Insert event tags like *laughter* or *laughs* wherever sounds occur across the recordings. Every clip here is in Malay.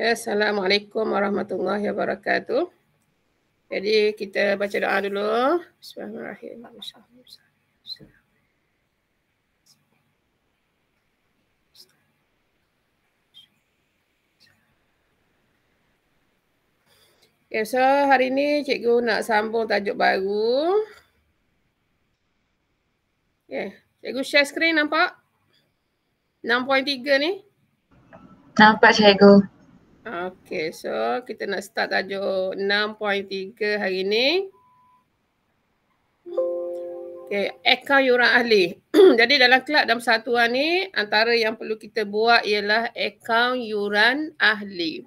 Assalamualaikum warahmatullahi wabarakatuh. Jadi kita baca doa dulu. Bismillahirrahmanirrahim. Okay, so hari ni cikgu nak sambung tajuk baru. Yeah. Cikgu share screen nampak? 6.3 ni. Nampak cikgu. Okay, so kita nak start tajuk 6.3 hari ni. Okay, account yuran ahli. *clears throat* Jadi dalam kelab dalam satuan ni, antara yang perlu kita buat ialah account yuran ahli.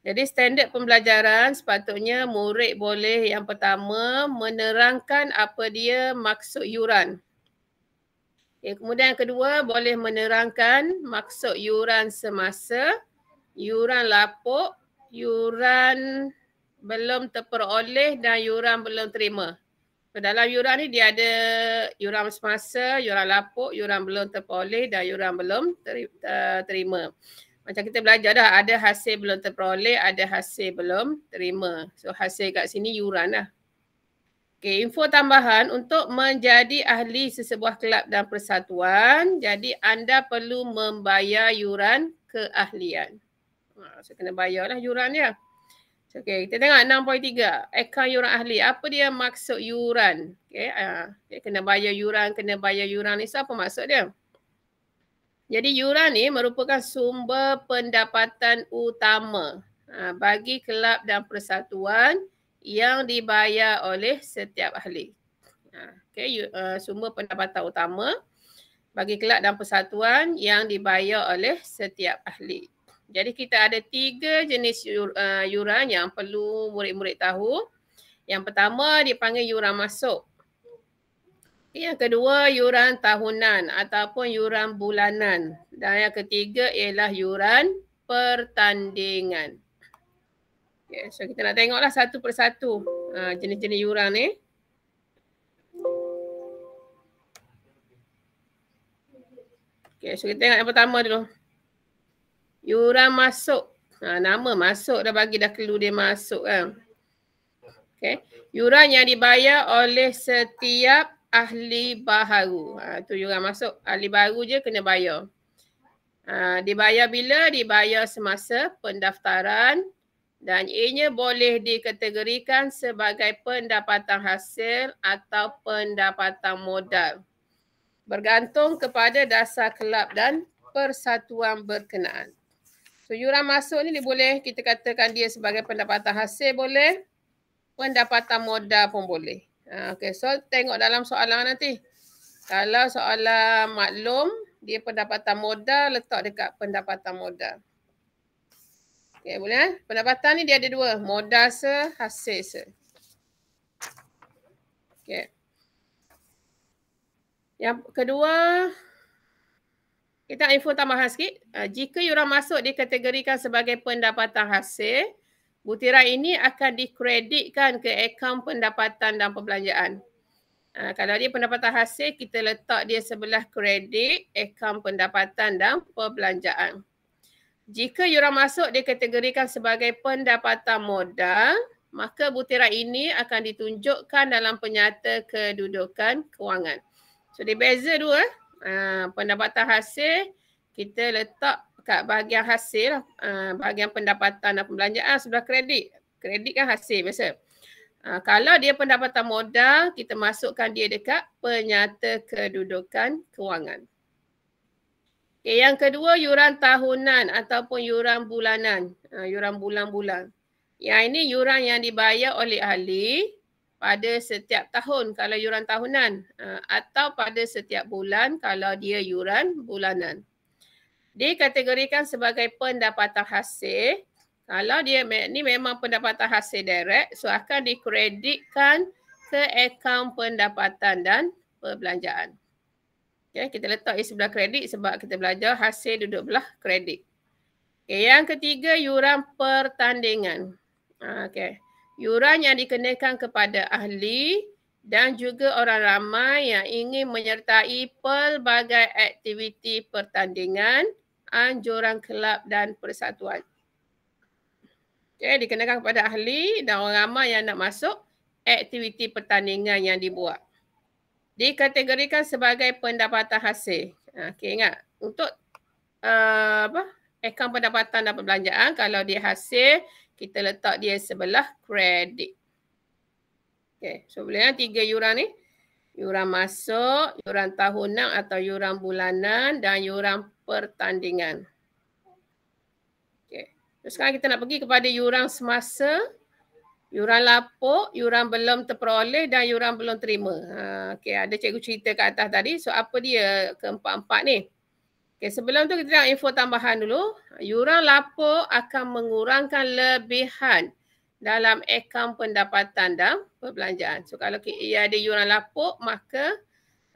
Jadi standard pembelajaran sepatutnya murid boleh yang pertama menerangkan apa dia maksud yuran. Okay, kemudian yang kedua boleh menerangkan maksud yuran semasa yuran lapuk, yuran belum terperoleh dan yuran belum terima. Dalam yuran ni dia ada yuran semasa, yuran lapuk, yuran belum terperoleh dan yuran belum eh, terima. Macam kita belajar dah ada hasil belum terperoleh, ada hasil belum terima. So hasil kat sini yuran lah. Okay, info tambahan untuk menjadi ahli sesebuah kelab dan persatuan. Jadi anda perlu membayar yuran keahlian. Ha, so kena bayar lah yuran dia. So, okay, kita tengok 6.3. Ekan yuran ahli. Apa dia maksud yuran? Okay, uh, ha, okay, kena bayar yuran, kena bayar yuran ni. So, apa maksud dia? Jadi, yuran ni merupakan sumber pendapatan utama uh, bagi kelab dan persatuan yang dibayar oleh setiap ahli. Uh, ha, okay, uh, sumber pendapatan utama bagi kelab dan persatuan yang dibayar oleh setiap ahli. Jadi kita ada tiga jenis uh, yuran yang perlu murid-murid tahu. Yang pertama dipanggil yuran masuk. Yang kedua yuran tahunan ataupun yuran bulanan. Dan yang ketiga ialah yuran pertandingan. Okay, so kita nak tengoklah satu persatu uh, jenis-jenis yuran ni. Okay, so kita tengok yang pertama dulu. Yuran masuk. Ha, nama masuk dah bagi dah clue dia masuk kan. Okay. Yuran yang dibayar oleh setiap ahli baharu. Ha, tu yuran masuk. Ahli baru je kena bayar. Ha, dibayar bila? Dibayar semasa pendaftaran dan ianya boleh dikategorikan sebagai pendapatan hasil atau pendapatan modal. Bergantung kepada dasar kelab dan persatuan berkenaan. Sejuran masuk ni, ni boleh kita katakan dia sebagai pendapatan hasil boleh. Pendapatan modal pun boleh. Ha, okay. So tengok dalam soalan nanti. Kalau soalan maklum, dia pendapatan modal letak dekat pendapatan modal. Okay boleh eh? Pendapatan ni dia ada dua. Modal se, hasil se. Okay. Yang kedua, kita info tambahan sikit. Uh, jika yuran masuk dikategorikan sebagai pendapatan hasil, butiran ini akan dikreditkan ke akaun pendapatan dan perbelanjaan. Uh, ah, kalau dia pendapatan hasil, kita letak dia sebelah kredit akaun pendapatan dan perbelanjaan. Jika yuran masuk dikategorikan sebagai pendapatan modal, maka butiran ini akan ditunjukkan dalam penyata kedudukan kewangan. So, dia beza dua. Eh. Ah, pendapatan hasil kita letak kat bahagian hasil uh, bahagian pendapatan dan pembelanjaan sebelah kredit. Kredit kan hasil biasa. Uh, kalau dia pendapatan modal, kita masukkan dia dekat penyata kedudukan kewangan. Okay, yang kedua, yuran tahunan ataupun yuran bulanan. Uh, yuran bulan-bulan. Yang ini yuran yang dibayar oleh ahli pada setiap tahun kalau yuran tahunan eh, atau pada setiap bulan kalau dia yuran bulanan. Dikategorikan sebagai pendapatan hasil. Kalau dia ni memang pendapatan hasil direct, so akan dikreditkan ke akaun pendapatan dan perbelanjaan. Okay, kita letak di sebelah kredit sebab kita belajar hasil duduk belah kredit. Okay, yang ketiga, yuran pertandingan. Ah, okay yuran yang dikenakan kepada ahli dan juga orang ramai yang ingin menyertai pelbagai aktiviti pertandingan, anjuran kelab dan persatuan. Okay, dikenakan kepada ahli dan orang ramai yang nak masuk aktiviti pertandingan yang dibuat. Dikategorikan sebagai pendapatan hasil. Ha, okay, ingat. Untuk uh, apa? akaun pendapatan dan perbelanjaan, kalau dia hasil, kita letak dia sebelah kredit. Okay, so boleh lah tiga yuran ni. Yuran masuk, yuran tahunan atau yuran bulanan dan yuran pertandingan. Okay. So, sekarang kita nak pergi kepada yuran semasa, yuran lapuk, yuran belum terperoleh dan yuran belum terima. Ha, okay, ada cikgu cerita kat atas tadi. So, apa dia keempat-empat ni? Okay, sebelum tu kita nak info tambahan dulu. Yuran lapor akan mengurangkan lebihan dalam akaun pendapatan dan perbelanjaan. So kalau ia ada yuran lapuk maka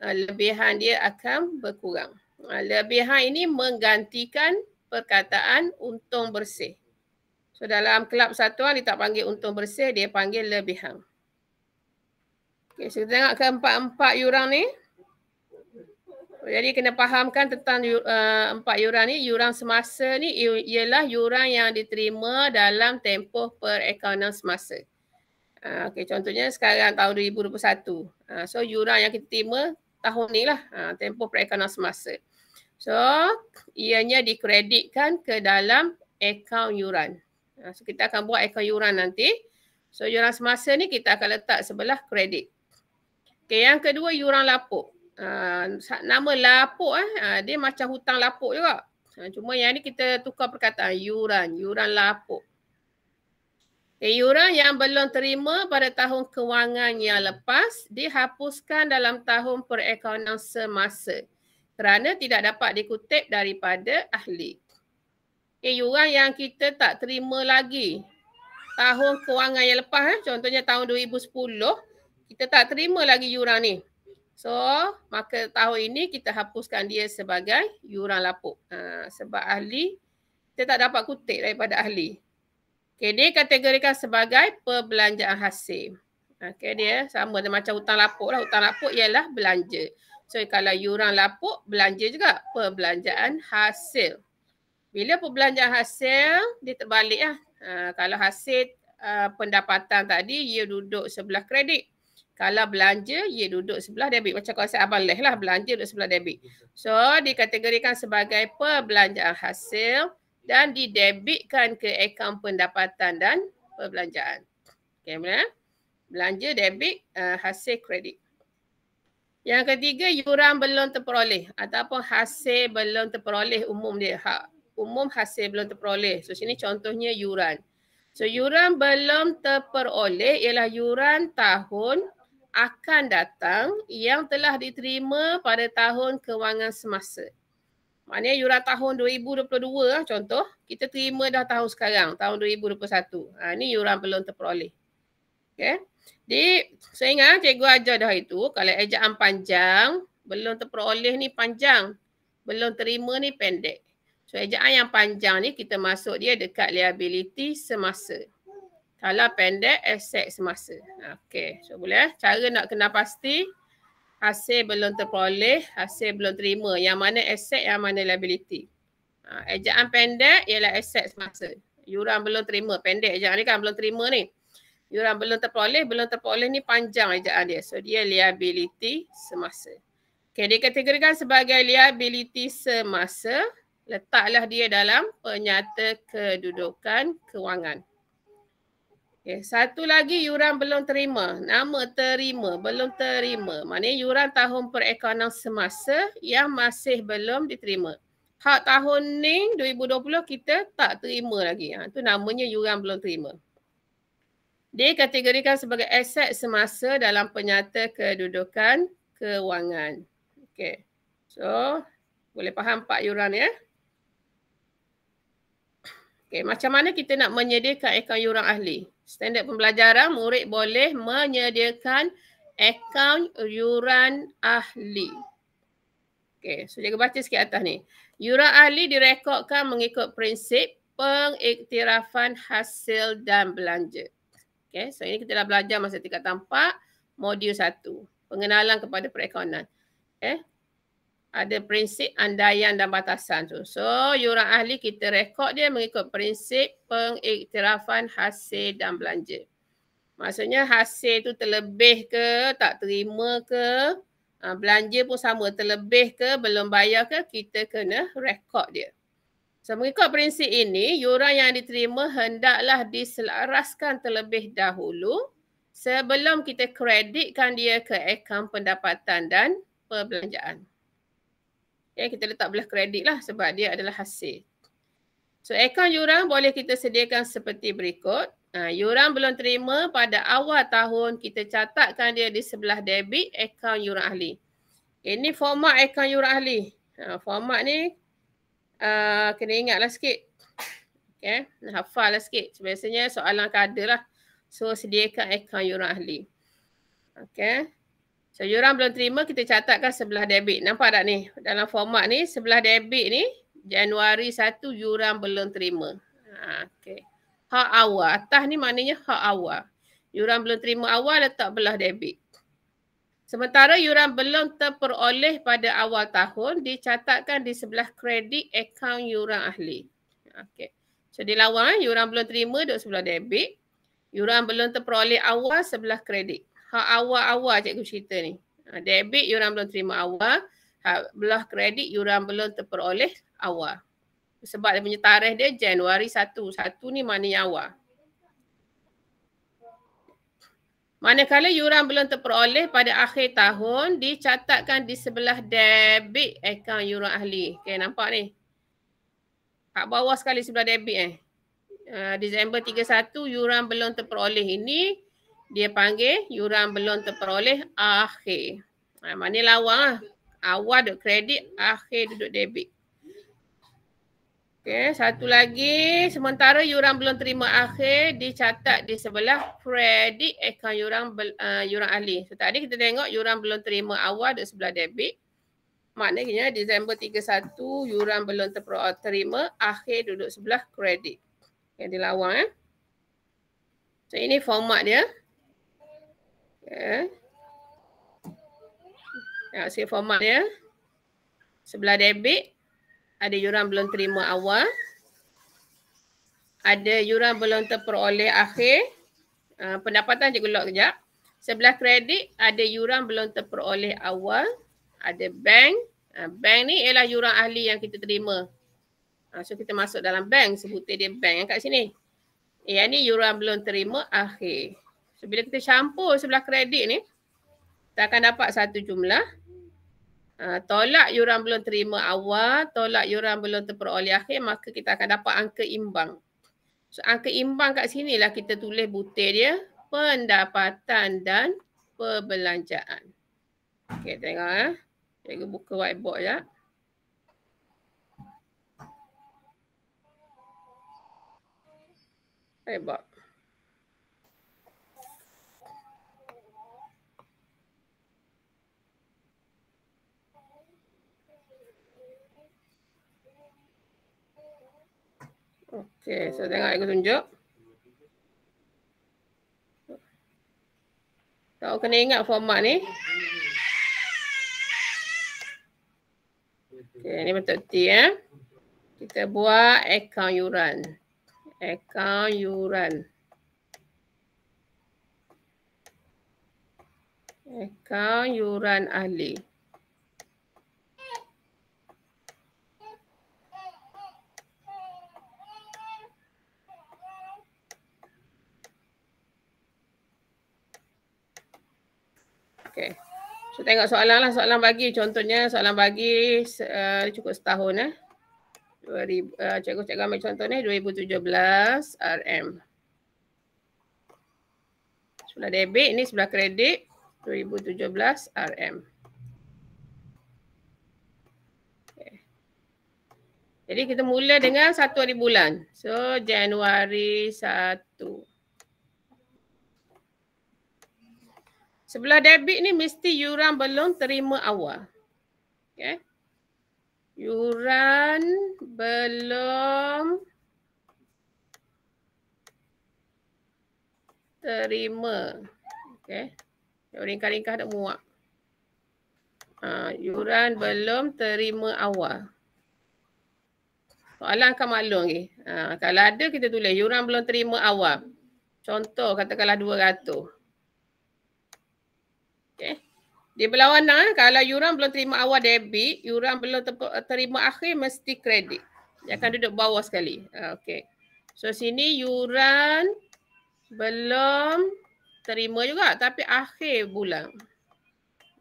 uh, lebihan dia akan berkurang. Uh, lebihan ini menggantikan perkataan untung bersih. So dalam kelab satuan dia tak panggil untung bersih, dia panggil lebihan. Okay, so kita tengok keempat-empat yuran ni jadi kena fahamkan tentang uh, empat yuran ni. Yuran semasa ni ialah yuran yang diterima dalam tempoh perakaunan semasa. Uh, ah, okay, contohnya sekarang tahun 2021. Uh, ah, so yuran yang kita terima tahun ni lah uh, tempoh perakaunan semasa. So ianya dikreditkan ke dalam akaun yuran. Uh, so kita akan buat akaun yuran nanti. So yuran semasa ni kita akan letak sebelah kredit. Okay, yang kedua yuran lapuk. Uh, nama lapuk eh. Uh, dia macam hutang lapuk juga. Uh, cuma yang ni kita tukar perkataan. Yuran. Yuran lapuk. Eh, yuran yang belum terima pada tahun kewangan yang lepas dihapuskan dalam tahun perakaunan semasa kerana tidak dapat dikutip daripada ahli. Eh, yuran yang kita tak terima lagi tahun kewangan yang lepas, eh, contohnya tahun 2010, kita tak terima lagi yuran ni. So, maka tahun ini kita hapuskan dia sebagai yuran lapuk. Uh, sebab ahli, kita tak dapat kutip daripada ahli. Okay, dia kategorikan sebagai perbelanjaan hasil. Okay, dia sama dia macam hutang lapuk lah. Hutang lapuk ialah belanja. So, kalau yuran lapuk, belanja juga. Perbelanjaan hasil. Bila perbelanjaan hasil, dia terbalik lah. Uh, kalau hasil uh, pendapatan tadi, dia duduk sebelah kredit. Kalau belanja, ia duduk sebelah debit. Macam konsep Abang Leh lah, belanja duduk sebelah debit. So, dikategorikan sebagai perbelanjaan hasil dan didebitkan ke akaun pendapatan dan perbelanjaan. Okay, mana? Eh? Belanja, debit, uh, hasil kredit. Yang ketiga, yuran belum terperoleh ataupun hasil belum terperoleh umum dia. Hak umum hasil belum terperoleh. So, sini contohnya yuran. So, yuran belum terperoleh ialah yuran tahun akan datang yang telah diterima pada tahun kewangan semasa. Maknanya yuran tahun 2022 contoh, kita terima dah tahun sekarang, tahun 2021. Ha, ini yuran belum terperoleh. Okay. Jadi, saya ingat cikgu ajar dah itu, kalau ejaan panjang, belum terperoleh ni panjang. Belum terima ni pendek. So, ejaan yang panjang ni kita masuk dia dekat liability semasa. Salah pendek, aset eh, semasa. Ah, okey, so boleh. Eh? Cara nak kenal pasti, hasil belum terperoleh, hasil belum terima. Yang mana aset, yang mana liability. Ah, ejaan pendek ialah aset semasa. Yuran belum terima. Pendek ejaan ni kan belum terima ni. Yuran belum terperoleh, belum terperoleh ni panjang ejaan dia. So dia liability semasa. Okey, dia kategorikan sebagai liability semasa. Letaklah dia dalam penyata kedudukan kewangan. Okay, eh, satu lagi yuran belum terima. Nama terima, belum terima. Maknanya yuran tahun perekanan semasa yang masih belum diterima. Hak tahun ni 2020 kita tak terima lagi. Ha, tu namanya yuran belum terima. Dia kategorikan sebagai aset semasa dalam penyata kedudukan kewangan. Okay. So, boleh faham pak yuran ya? Okay, macam mana kita nak menyediakan akaun yuran ahli? standard pembelajaran murid boleh menyediakan akaun yuran ahli. Okey, so jaga baca sikit atas ni. Yuran ahli direkodkan mengikut prinsip pengiktirafan hasil dan belanja. Okey, so ini kita dah belajar masa tingkat tampak modul satu, pengenalan kepada perakaunan. Okey ada prinsip andaian dan batasan tu. So, yuran ahli kita rekod dia mengikut prinsip pengiktirafan hasil dan belanja. Maksudnya hasil tu terlebih ke, tak terima ke, ha, belanja pun sama terlebih ke, belum bayar ke, kita kena rekod dia. So, mengikut prinsip ini, yuran yang diterima hendaklah diselaraskan terlebih dahulu sebelum kita kreditkan dia ke akaun pendapatan dan perbelanjaan. Ya, kita letak belah kredit lah sebab dia adalah hasil. So akaun yuran boleh kita sediakan seperti berikut. Ha, yuran belum terima pada awal tahun kita catatkan dia di sebelah debit akaun yuran ahli. Ini format akaun yuran ahli. Ha, format ni uh, kena ingatlah sikit. Okay. Hafal lah sikit. Biasanya soalan kadalah. So sediakan akaun yuran ahli. Okay. So, you orang belum terima, kita catatkan sebelah debit. Nampak tak ni? Dalam format ni, sebelah debit ni, Januari 1, you orang belum terima. Ha, okay. Hak awal. Atas ni maknanya hak awal. You orang belum terima awal, letak belah debit. Sementara you orang belum terperoleh pada awal tahun, dicatatkan di sebelah kredit akaun you orang ahli. Ha, okay. So, di lawan, you orang belum terima, duduk sebelah debit. You orang belum terperoleh awal, sebelah kredit hak awal-awal cikgu cerita ni. Ha, debit yuran belum terima awal, hak belah kredit yuran belum terperoleh awal. Sebab dia punya tarikh dia Januari 1. 1 ni mana yang awal. Manakala yuran belum terperoleh pada akhir tahun dicatatkan di sebelah debit akaun yuran ahli. Okay, nampak ni? Hak bawah sekali sebelah debit eh. Uh, Disember 31 yuran belum terperoleh ini dia panggil yuran belum terperoleh akhir. Ha, mana lawan lah. Awal duduk kredit, akhir duduk debit. Okey, satu lagi. Sementara yuran belum terima akhir, dicatat di sebelah kredit akaun yuran, uh, yuran ahli. So, tadi kita tengok yuran belum terima awal duduk sebelah debit. Maknanya Disember 31, yuran belum terima, akhir duduk sebelah kredit. Yang dilawan. Eh. So, ini format dia. Ya. Eh? Ya, saya format ya. Sebelah debit ada yuran belum terima awal. Ada yuran belum terperoleh akhir. Uh, pendapatan cikgu lock kejap. Sebelah kredit ada yuran belum terperoleh awal. Ada bank. Uh, bank ni ialah yuran ahli yang kita terima. Uh, so kita masuk dalam bank. Sebutnya dia bank kat sini. Yang ni yuran belum terima akhir. So bila kita campur sebelah kredit ni, kita akan dapat satu jumlah. Uh, tolak yuran belum terima awal, tolak yuran belum terperoleh akhir, maka kita akan dapat angka imbang. So angka imbang kat sini lah kita tulis butir dia, pendapatan dan perbelanjaan. Okay, tengok eh. Cikgu buka whiteboard ya. Whiteboard. Okey, so tengok aku tunjuk. Kau kena ingat format ni. Okey, ni betul T eh. Kita buat akaun yuran. Akaun yuran. Akaun yuran ahli. So, tengok soalan lah. Soalan bagi. Contohnya soalan bagi uh, cukup setahun. Eh. 2000, uh, eh, cikgu-cikgu ambil contoh ni. 2017 RM. Sebelah debit ni sebelah kredit. 2017 RM. Eh. Jadi kita mula dengan satu hari bulan. So Januari satu. Sebelah debit ni mesti yuran belum terima awal. Okay. Yuran belum terima. Okay. Jauh ringkah-ringkah dah muak. Uh, yuran belum terima awal. Soalan akan maklum lagi. Okay. Ha, uh, kalau ada kita tulis yuran belum terima awal. Contoh katakanlah 200. Okay. Dia berlawanan lah, eh. kalau Yuran belum terima awal debit, Yuran belum terima akhir mesti kredit. Dia akan duduk bawah sekali. Ah, okay. So sini Yuran belum terima juga tapi akhir bulan.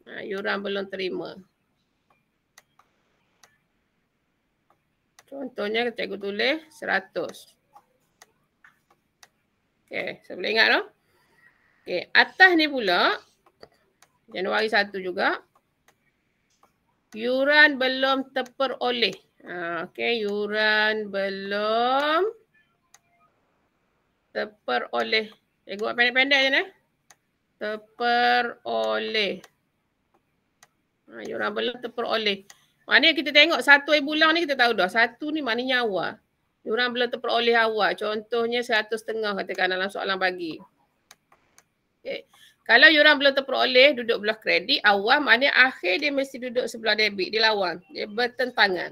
Ah, yuran belum terima. Contohnya kita tulis 100. Okay. Saya boleh ingat tau. Okay. Atas ni pula Januari 1 juga. Yuran belum terperoleh. Ha, okay, yuran belum terperoleh. Eh, buat pendek-pendek je ni. Terperoleh. Ha, yuran belum terperoleh. Maknanya kita tengok satu air bulan ni kita tahu dah. Satu ni maknanya awal. Yuran belum terperoleh awal. Contohnya seratus tengah katakan dalam soalan bagi. Okay. Kalau you orang belum terperoleh duduk belah kredit awal maknanya akhir dia mesti duduk sebelah debit dia lawan dia bertentangan.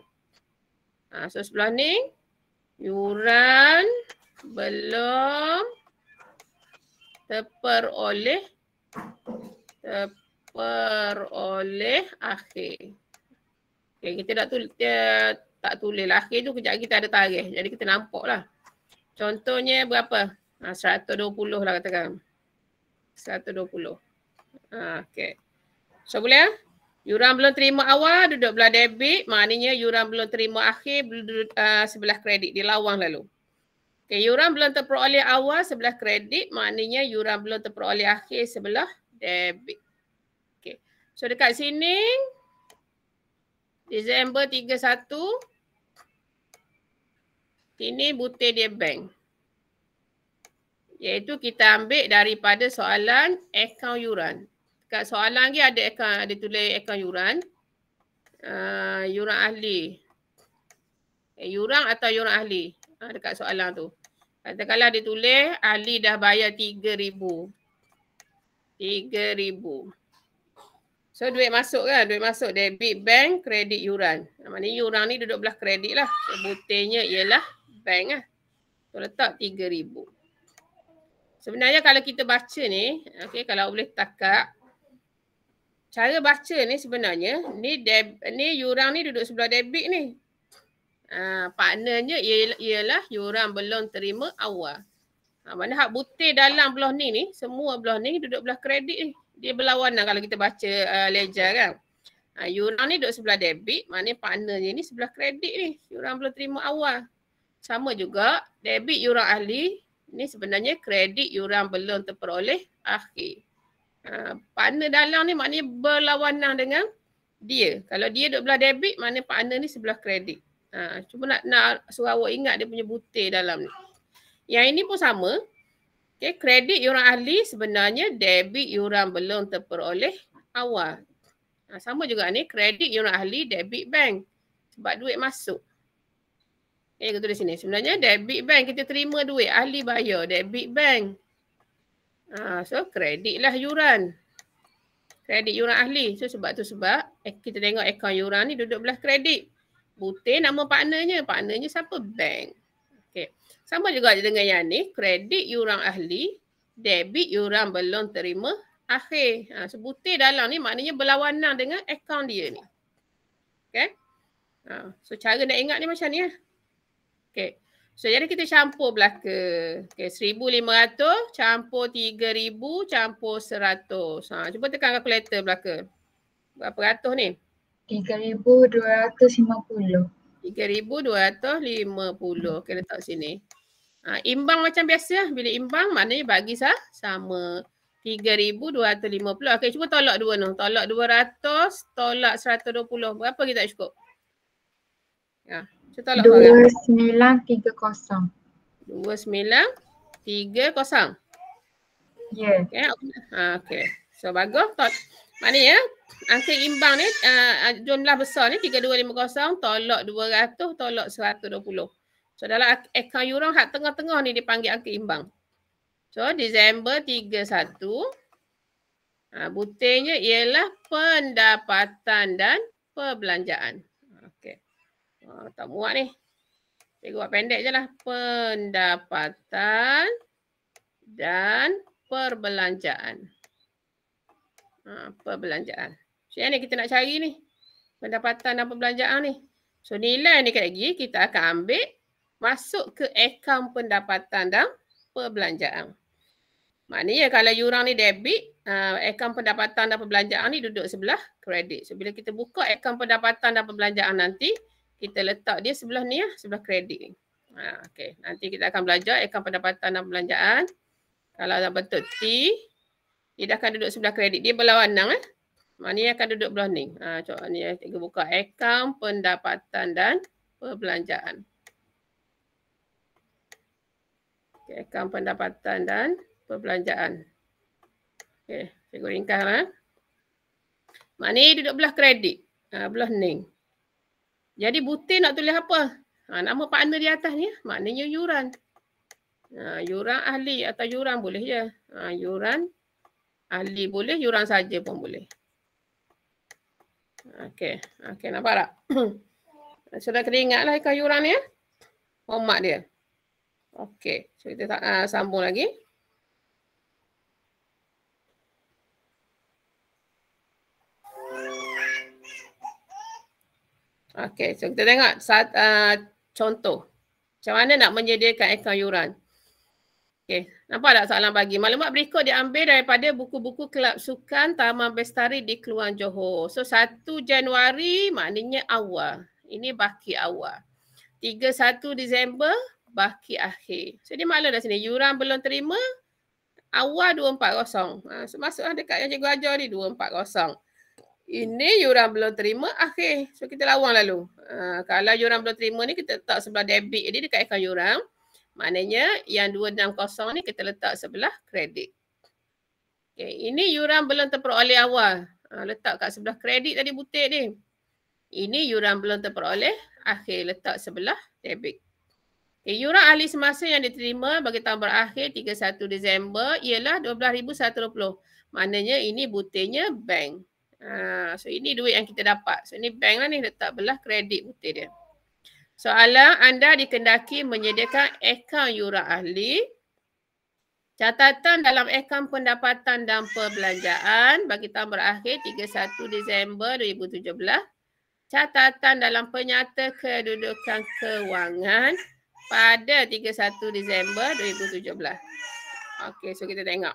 Ha, so sebelah ni yuran belum terperoleh terperoleh akhir. Okay, kita tak tulis, dia tak tulis lah. Akhir tu kejap kita ada tarikh. Jadi kita nampak Contohnya berapa? Ha, 120 lah katakan. 120. Ha, okay. So boleh? Ya? Yuran belum terima awal, duduk belah debit. Maknanya yuran belum terima akhir, duduk uh, sebelah kredit. lawang lalu. Okay, yuran belum terperoleh awal sebelah kredit. Maknanya yuran belum terperoleh akhir sebelah debit. Okay. So dekat sini, Disember 31. Ini butir dia bank iaitu kita ambil daripada soalan akaun yuran. Dekat soalan lagi ada akaun, ada tulis akaun yuran. Uh, yuran ahli. Eh, yuran atau yuran ahli ha, dekat soalan tu. Katakanlah dia tulis ahli dah bayar RM3,000. RM3,000. So duit masuk kan? Duit masuk debit bank kredit yuran. Maksudnya yuran ni duduk belah kredit lah. So, butirnya ialah bank lah. So letak RM3,000. Sebenarnya kalau kita baca ni, okay, kalau boleh takak, cara baca ni sebenarnya, ni deb, ni yurang ni duduk sebelah debit ni. Ha, partnernya ialah, ialah yurang belum terima awal. Ha, mana hak butir dalam belah ni ni, semua belah ni duduk belah kredit ni. Dia berlawanan kalau kita baca uh, ledger kan. Ha, yurang ni duduk sebelah debit, maknanya partnernya ni sebelah kredit ni. Yurang belum terima awal. Sama juga, debit yurang ahli ni sebenarnya kredit yuran belum terperoleh akhir. Ha, partner dalam ni maknanya berlawanan dengan dia. Kalau dia duduk belah debit, maknanya partner ni sebelah kredit. Ha, cuma nak, nak suruh awak ingat dia punya butir dalam ni. Yang ini pun sama. Okay, kredit yuran ahli sebenarnya debit yuran belum terperoleh awal. Ha, sama juga ni, kredit yuran ahli debit bank. Sebab duit masuk. Eh, kita tulis sini. Sebenarnya debit bank kita terima duit. Ahli bayar debit bank. Ah, so, lah yuran. Kredit yuran ahli. So, sebab tu sebab eh, kita tengok akaun yuran ni duduk belah kredit. Butir nama partnernya. Partnernya siapa? Bank. Okay. Sama juga dengan yang ni. Kredit yuran ahli. Debit yuran belum terima akhir. Ha, sebutir dalam ni maknanya berlawanan dengan akaun dia ni. Okay. Ha, so cara nak ingat ni macam ni lah. Ya? Okay. So jadi kita campur belaka. Okay, seribu lima ratus, campur tiga ribu, campur 100. Ha, cuba tekan kalkulator belaka. Berapa ratus ni? 3250. 3250. Okay, letak sini. Ha, imbang macam biasa. Bila imbang maknanya bagi sah sama. tiga ribu dua ratus lima puluh. Okay, cuba tolak dua ni. Tolak dua ratus, tolak seratus dua puluh. Berapa kita cukup? Ya. Ha tolak orang. 2930. Ya. Yeah. Okay. Ah, okay. So bagus. Maknanya ya. Angka imbang ni, uh, jumlah besar ni 3250 tolak 200 tolak 120. So dalam akaun euro hak tengah-tengah ni dipanggil angka imbang. So Disember 31. Uh, butirnya ialah pendapatan dan perbelanjaan. Oh, tak muat ni. Cikgu buat pendek je lah. Pendapatan dan perbelanjaan. Ha, perbelanjaan. Macam ni kita nak cari ni. Pendapatan dan perbelanjaan ni. So nilai ni kat lagi kita akan ambil masuk ke akaun pendapatan dan perbelanjaan. Maknanya kalau yurang ni debit, uh, akaun pendapatan dan perbelanjaan ni duduk sebelah kredit. So bila kita buka akaun pendapatan dan perbelanjaan nanti, kita letak dia sebelah ni ya, sebelah kredit. Ha, okay. Nanti kita akan belajar akaun pendapatan dan perbelanjaan. Kalau dah bentuk T, dia dah akan duduk sebelah kredit. Dia berlawanan. Eh? Maknanya ha, akan duduk belah ni. Ha, coba ni kita buka akaun pendapatan dan perbelanjaan. Okay, akaun pendapatan dan perbelanjaan. Okay, cikgu ringkas lah. Eh? Maknanya duduk belah kredit. Ha, belah ni. Jadi butir nak tulis apa? Ha, nama partner di atas ni, maknanya yuran. Ha, yuran ahli atau yuran boleh ya. Ha, yuran ahli boleh, yuran saja pun boleh. Okey, okey nampak tak? *coughs* Sudah teringatlah ikan yuran ni ya. Eh? Format dia. Okey, so kita uh, sambung lagi. Okay, so kita tengok saat, uh, contoh. Macam mana nak menyediakan akaun yuran? Okay, nampak tak soalan bagi? Maklumat berikut diambil daripada buku-buku Kelab Sukan Taman Bestari di Keluang Johor. So, 1 Januari maknanya awal. Ini baki awal. 31 Disember, baki akhir. So, dia maklum dah sini. Yuran belum terima, awal 240. Ha, so, masuklah dekat yang cikgu ajar ni, 240 ini you orang belum terima akhir. So kita lawan lalu. Uh, kalau you orang belum terima ni kita letak sebelah debit ni dekat akaun you orang. Maknanya yang 260 ni kita letak sebelah kredit. Okay. Ini you orang belum terperoleh awal. Uh, letak kat sebelah kredit tadi butik ni. Ini you orang belum terperoleh akhir. Letak sebelah debit. Okay, yuran ahli semasa yang diterima bagi tahun berakhir 31 Disember ialah RM12,120. Maknanya ini butirnya bank. Uh, so ini duit yang kita dapat. So ini bank lah ni letak belah kredit butir dia. Soalan anda dikendaki menyediakan akaun yura ahli. Catatan dalam akaun pendapatan dan perbelanjaan bagi tahun berakhir 31 Disember 2017. Catatan dalam penyata kedudukan kewangan pada 31 Disember 2017. Okey, so kita tengok.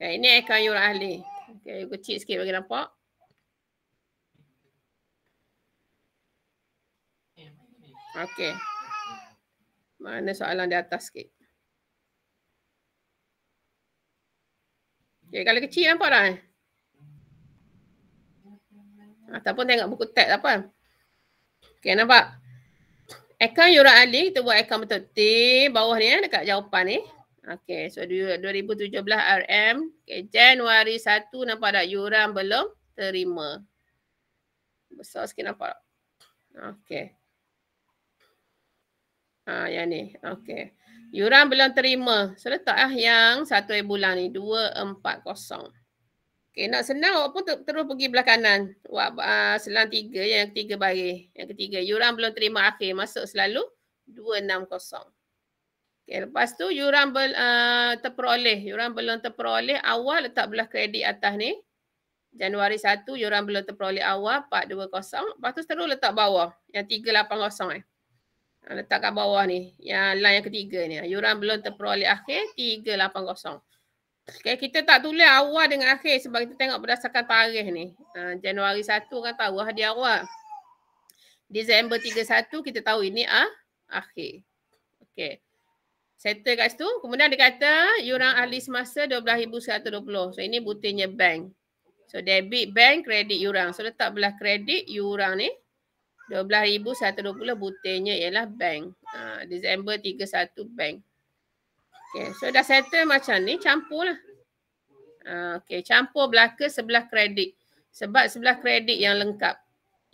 Okay, ini akaun yura ahli. Okay, aku cek sikit bagi nampak. Okay. Mana soalan di atas sikit. Okay, kalau kecil nampak tak? Eh? Ataupun tengok buku tek apa. Okay, nampak? Akaun Yura Ali, kita buat akaun betul T bawah ni eh, dekat jawapan ni. Okay, so 2017 RM. Okay, Januari 1 nampak tak yuran belum terima. Besar sikit nampak tak? Okay. Ha, yang ni. Okay. Yuran belum terima. So, letaklah yang satu bulan ni. 240. Okay, nak senang awak pun terus pergi belah kanan. Awak uh, ah, selang tiga, yang ketiga bagi, Yang ketiga, yuran belum terima akhir. Masuk selalu 260. Okay, lepas tu yuran ber, uh, terperoleh. Yuran belum terperoleh awal letak belah kredit atas ni. Januari 1 yuran belum terperoleh awal 420. Lepas tu terus letak bawah yang 380 eh. Ah, letak kat bawah ni. Yang line yang ketiga ni. Yuran belum terperoleh akhir 380. Okay, kita tak tulis awal dengan akhir sebab kita tengok berdasarkan tarikh ni. Uh, Januari 1 kan tahu hadiah ah, awal. Disember 31 kita tahu ini ah akhir. Okay settle kat situ. Kemudian dia kata yuran ahli semasa 12,120. So ini butirnya bank. So debit bank, kredit orang, So letak belah kredit orang ni. 12,120 butirnya ialah bank. Ha, Disember 31 bank. Okay. So dah settle macam ni. Campur lah. Ha, okay. Campur belah ke sebelah kredit. Sebab sebelah kredit yang lengkap.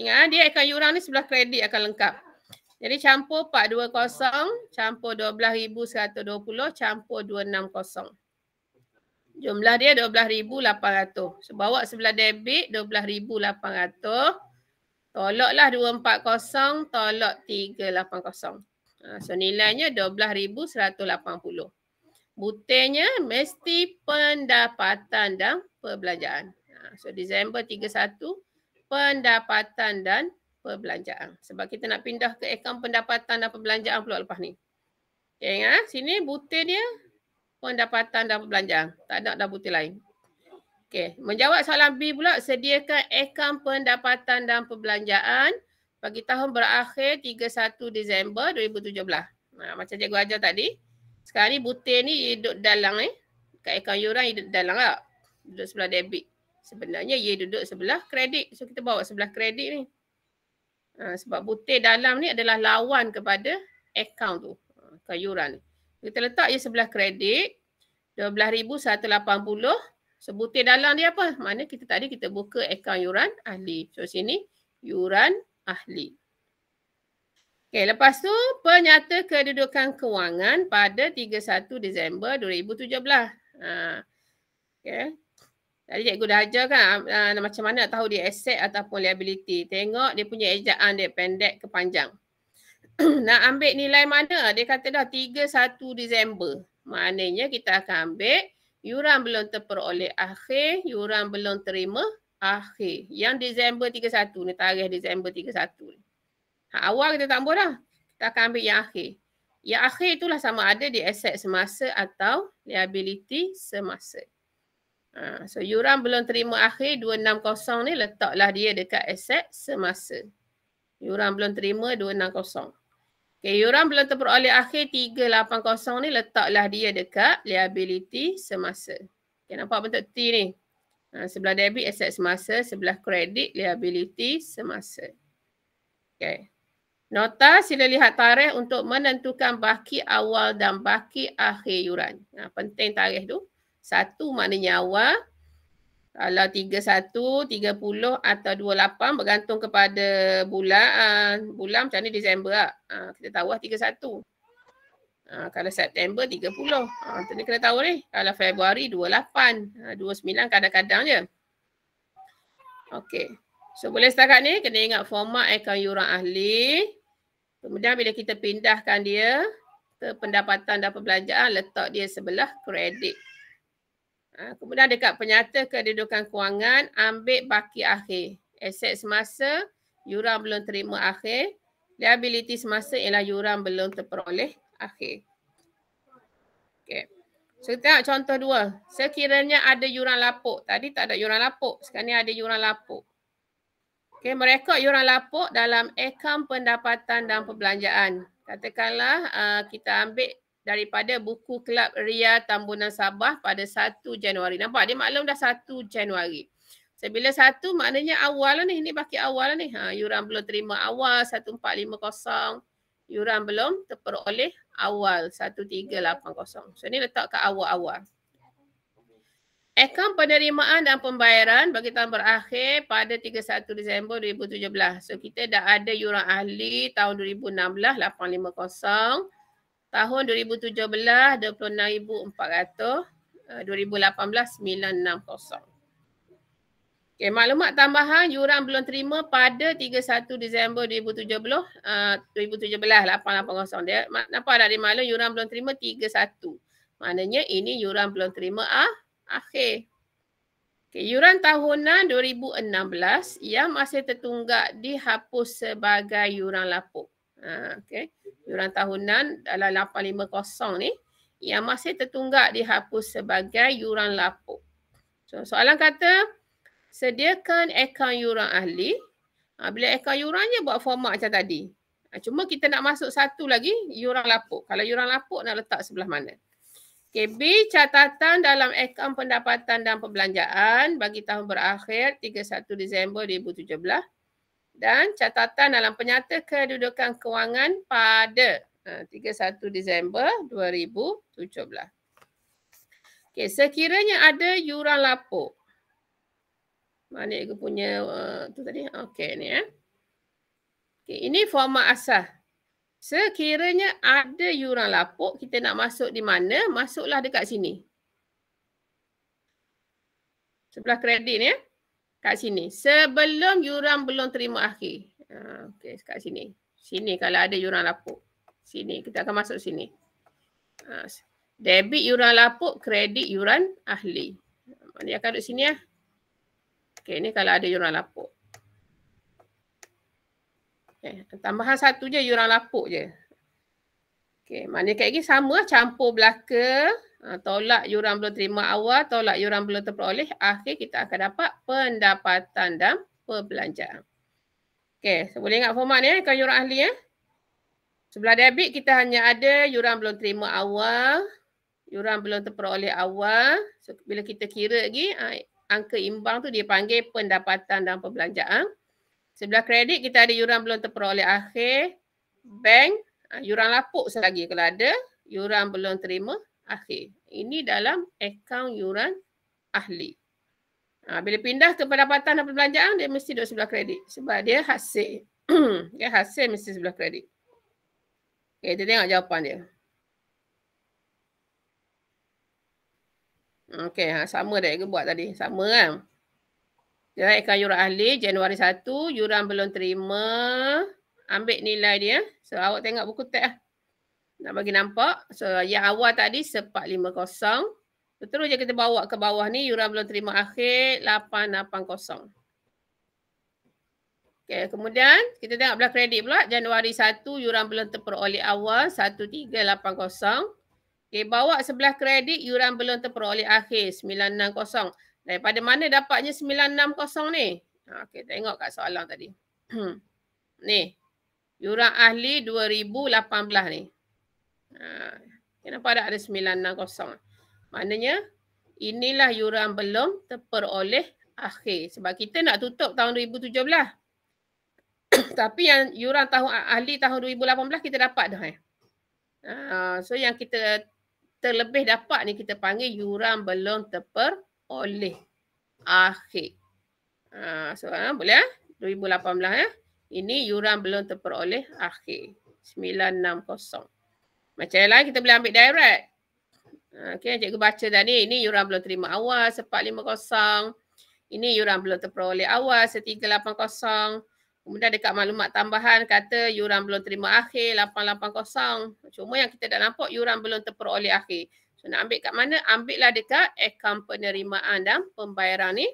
Ingat ha, dia akan orang ni sebelah kredit akan lengkap. Jadi campur 420, campur 12,120, campur 260. Jumlah dia 12,800. So, bawa sebelah debit 12,800. Toloklah 240, tolok 380. Ha, so nilainya 12,180. Butirnya mesti pendapatan dan perbelanjaan. Ha, so Disember 31, pendapatan dan perbelanjaan. Sebab kita nak pindah ke akaun pendapatan dan perbelanjaan pula lepas ni. Okay, ha? sini butir dia pendapatan dan perbelanjaan. Tak ada dah butir lain. Okay, menjawab soalan B pula, sediakan akaun pendapatan dan perbelanjaan bagi tahun berakhir 31 Disember 2017. Ha, macam cikgu ajar tadi. Sekarang ni butir ni duduk dalam ni. Eh. Kat akaun yuran dia duduk dalam tak? Lah. Duduk sebelah debit. Sebenarnya dia duduk sebelah kredit. So kita bawa sebelah kredit ni. Ah, sebab butir dalam ni adalah lawan kepada account tu, kayuran ah, ni. Kita letak je sebelah kredit, RM12,180. Sebutir dalam dia apa? Mana kita tadi kita buka akaun yuran ahli. So sini, yuran ahli. Okay, lepas tu penyata kedudukan kewangan pada 31 Disember 2017. Ha. Okay. Tadi cikgu dah ajar kan uh, ah, ah, macam mana nak tahu dia asset ataupun liability. Tengok dia punya ejaan dia pendek ke panjang. *clears throat* nak ambil nilai mana? Dia kata dah 31 Disember. Maknanya kita akan ambil yuran belum terperoleh akhir, yuran belum terima akhir. Yang Disember 31 ni, tarikh Disember 31 ni. Ha, awal kita tak dah. Kita akan ambil yang akhir. Yang akhir itulah sama ada di aset semasa atau liability semasa. Ha, so yuran belum terima akhir 260 ni letaklah dia dekat aset semasa. Yuran belum terima 260. Okay, yuran belum terperoleh akhir 380 ni letaklah dia dekat liability semasa. Okay, nampak bentuk T ni? Ha, sebelah debit aset semasa, sebelah kredit liability semasa. Okay. Nota sila lihat tarikh untuk menentukan baki awal dan baki akhir yuran. Ha, penting tarikh tu. Satu maknanya awal. Kalau tiga satu, tiga puluh atau dua lapan bergantung kepada bulan. Bulan macam ni Disember lah. Ha, kita tahu lah 31. Ha, kalau September tiga puluh. itu ha, ni kena tahu ni. Kalau Februari 28. Ha, 29 kadang-kadang je. Okay. So boleh setakat ni kena ingat format akaun yuran ahli. Kemudian bila kita pindahkan dia ke pendapatan dan perbelanjaan letak dia sebelah kredit. Ha, kemudian dekat penyata kedudukan kewangan ambil baki akhir. Aset semasa yuran belum terima akhir. Liability semasa ialah yuran belum terperoleh akhir. Okay. So kita tengok contoh dua. Sekiranya ada yuran lapuk. Tadi tak ada yuran lapuk. Sekarang ada yuran lapuk. Okay, merekod yuran lapuk dalam akaun pendapatan dan perbelanjaan. Katakanlah uh, kita ambil daripada buku Kelab Ria Tambunan Sabah pada 1 Januari. Nampak? Dia maklum dah 1 Januari. So, bila 1 maknanya awal lah ni. Ini baki awal lah ni. Ha, yuran belum terima awal 1450. Yuran belum terperoleh awal 1380. So ni letak kat awal-awal. Akaun penerimaan dan pembayaran bagi tahun berakhir pada 31 Disember 2017. So kita dah ada yuran ahli tahun 2016 850. Tahun 2017, 26,400. 2018, 9,60. Okay, maklumat tambahan yuran belum terima pada 31 Disember 2017, uh, 2017, 880 dia. Nampak dari malam yuran belum terima 31. Maknanya ini yuran belum terima ah, akhir. Okay, yuran tahunan 2016 yang masih tertunggak dihapus sebagai yuran lapuk. Ha, okay. Yuran tahunan dalam 850 ni yang masih tertunggak dihapus sebagai yuran lapuk. So, soalan kata, sediakan akaun yuran ahli. Ha, bila akaun yuran buat format macam tadi. Ha, cuma kita nak masuk satu lagi, yuran lapuk. Kalau yuran lapuk nak letak sebelah mana? Okay, B, catatan dalam akaun pendapatan dan perbelanjaan bagi tahun berakhir 31 Disember 2017 dan catatan dalam penyata kedudukan kewangan pada 31 ha, Disember 2017. Okey, sekiranya ada yuran lapuk. Mana aku punya uh, tu tadi? Okey ni eh. Okey, ini format asah. Sekiranya ada yuran lapuk, kita nak masuk di mana? Masuklah dekat sini. Sebelah kredit ni eh kat sini. Sebelum yuran belum terima akhir. Uh, ah, okay, kat sini. Sini kalau ada yuran lapuk. Sini, kita akan masuk sini. Uh, debit yuran lapuk, kredit yuran ahli. Mana yang akan duduk sini ya. Okay, ni kalau ada yuran lapuk. Okay, tambahan satu je, yuran lapuk je. Okay, mana kat lagi sama, campur belakang. Ah, tolak yuran belum terima awal, tolak yuran belum terperoleh, akhir kita akan dapat pendapatan dan perbelanjaan. Okey, so boleh ingat format ni eh, kan yuran ahli eh. Sebelah debit kita hanya ada yuran belum terima awal, yuran belum terperoleh awal. So bila kita kira lagi, ah, angka imbang tu dia panggil pendapatan dan perbelanjaan. Sebelah kredit kita ada yuran belum terperoleh akhir, bank, ah, yuran lapuk selagi kalau ada, yuran belum terima akhir. Ini dalam akaun yuran ahli. Ha, bila pindah ke pendapatan dan perbelanjaan, dia mesti duduk sebelah kredit. Sebab dia hasil. *clears throat* dia hasil mesti sebelah kredit. Okay, kita tengok jawapan dia. Okay, ha, sama dah yang buat tadi. Sama kan? Dia akan yuran ahli Januari 1, yuran belum terima. Ambil nilai dia. So, awak tengok buku teks lah nak bagi nampak. So yang awal tadi lima 450. Terus je kita bawa ke bawah ni yuran belum terima akhir lapan lapan kosong. Okay kemudian kita tengok belah kredit pula Januari satu yuran belum terperoleh awal satu tiga lapan kosong. Okay bawa sebelah kredit yuran belum terperoleh akhir sembilan enam 960. Daripada mana dapatnya sembilan enam kosong ni? Ha, okay tengok kat soalan tadi. *clears throat* ni. Yuran ahli dua ribu lapan 2018 ni. Ah, kenapa ada ada 960? Maknanya inilah yuran belum terperoleh akhir sebab kita nak tutup tahun 2017. *coughs* Tapi yang yuran tahun ahli tahun 2018 kita dapat dah eh. Ha, so yang kita terlebih dapat ni kita panggil yuran belum terperoleh akhir. Ha, so ha, boleh eh? 2018 ya. Eh? Ini yuran belum terperoleh akhir. 960. Macam yang lain kita boleh ambil direct. Ha, okay, cikgu baca dah ni. Ini yuran belum terima awal, sepat lima kosong. Ini yuran belum terperoleh awal, setiga lapan kosong. Kemudian dekat maklumat tambahan kata yuran belum terima akhir, lapan lapan kosong. Cuma yang kita dah nampak yuran belum terperoleh akhir. So nak ambil kat mana? Ambillah dekat akaun penerimaan dan pembayaran ni.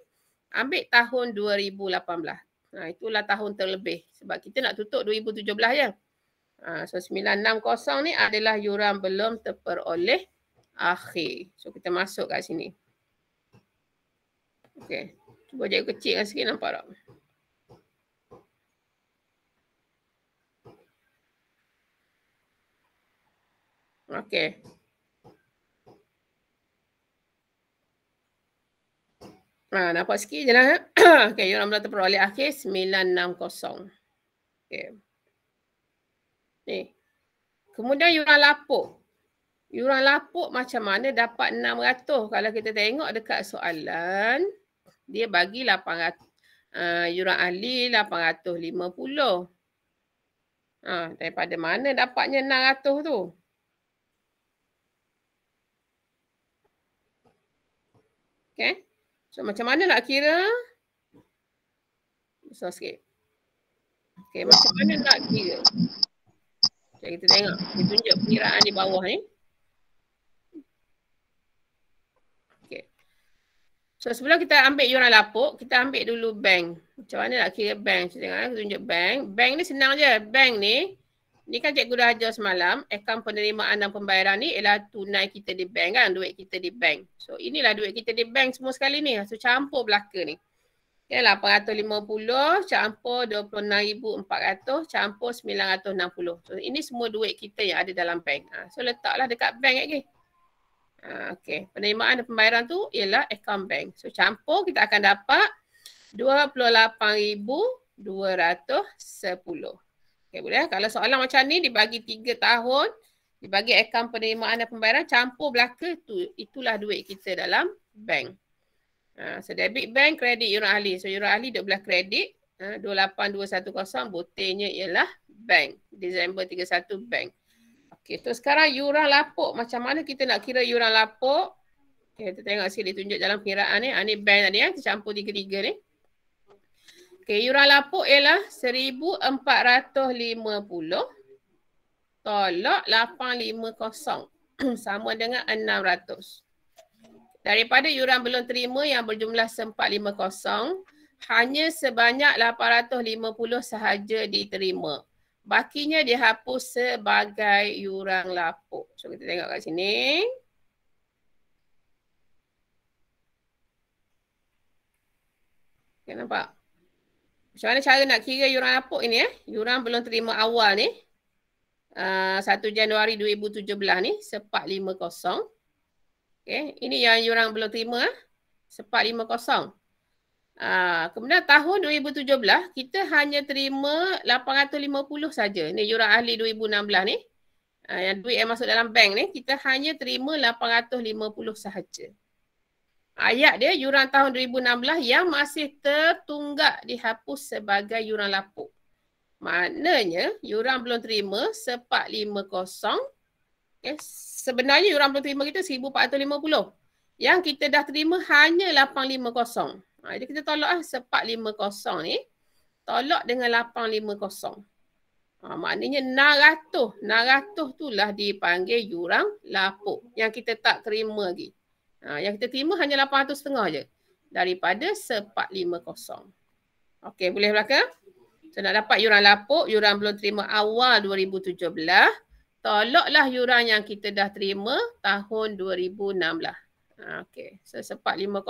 Ambil tahun 2018. Nah, ha, itulah tahun terlebih. Sebab kita nak tutup 2017 je. Ya? Uh, so 960 ni adalah yuran belum terperoleh akhir. So kita masuk kat sini. Okay, Cuba kecil. kecilkan sikit nampak tak? Okay, Ha, nampak sikit je lah. *clears throat* Okey, yuran belum terperoleh akhir 960. Okay. Ni. Eh. Kemudian yuran lapuk. Yuran lapuk macam mana dapat 600 kalau kita tengok dekat soalan dia bagi 800 uh, yuran ahli 850. Ha, ah, daripada mana dapatnya 600 tu? Okay. So macam mana nak kira? Besar sikit. Okay, macam mana nak kira? Macam kita tengok, dia tunjuk perkiraan di bawah ni. Okay. So sebelum kita ambil yuran lapuk, kita ambil dulu bank. Macam mana nak kira bank? Kita tengok, eh, kita tunjuk bank. Bank ni senang je. Bank ni, ni kan cikgu dah ajar semalam, akaun penerimaan dan pembayaran ni ialah tunai kita di bank kan, duit kita di bank. So inilah duit kita di bank semua sekali ni. So campur belakang ni. Okay, ya, 850 campur 26,400 campur 960. So, ini semua duit kita yang ada dalam bank. Ha, so, letaklah dekat bank lagi. Ha, okay. Penerimaan dan pembayaran tu ialah account bank. So, campur kita akan dapat 28,210. Okay, boleh? Ya? Kalau soalan macam ni dibagi 3 tahun, dibagi akaun penerimaan dan pembayaran, campur belaka tu, itulah duit kita dalam bank. Ha, so debit bank kredit Yunus Ali. So Yunus Ali duk belah kredit uh, 28210 butirnya ialah bank. Disember 31 bank. Okay, so sekarang yuran lapuk macam mana kita nak kira yuran lapuk? Okay, kita tengok sini ditunjuk dalam kiraan ni. Ah ni bank tadi ya, tercampur tiga-tiga ni. Okey, yuran lapuk ialah 1450 tolak 850 sama dengan 600 daripada yuran belum terima yang berjumlah lima kosong, hanya sebanyak 850 sahaja diterima. Bakinya dihapus sebagai yuran lapuk. So kita tengok kat sini. Okay, nampak? Macam mana cara nak kira yuran lapuk ini eh? Yuran belum terima awal ni. Uh, ah, 1 Januari 2017 ni, lima kosong. Okay. Ini yang you orang belum terima. Eh? Sepat 50. Uh, ah, kemudian tahun 2017, kita hanya terima 850 saja. Ini you orang ahli 2016 ni. Uh, yang duit yang masuk dalam bank ni, kita hanya terima 850 sahaja. Ayat dia, yuran tahun 2016 yang masih tertunggak dihapus sebagai yuran lapuk. Maknanya, yuran belum terima sepat lima kosong. Okay. Sebenarnya orang boleh terima kita 1450. Yang kita dah terima hanya 850. Ha, jadi kita tolak lah eh, 450 ni. Tolak dengan 850. Ha, maknanya 600. 600 tu lah dipanggil jurang lapuk. Yang kita tak terima lagi. Ha, yang kita terima hanya 800 setengah je. Daripada 450. Okey boleh belakang? So nak dapat yuran lapuk, yuran belum terima awal 2017. Toloklah yuran yang kita dah terima tahun 2016. Ha, okey. So sepat 50.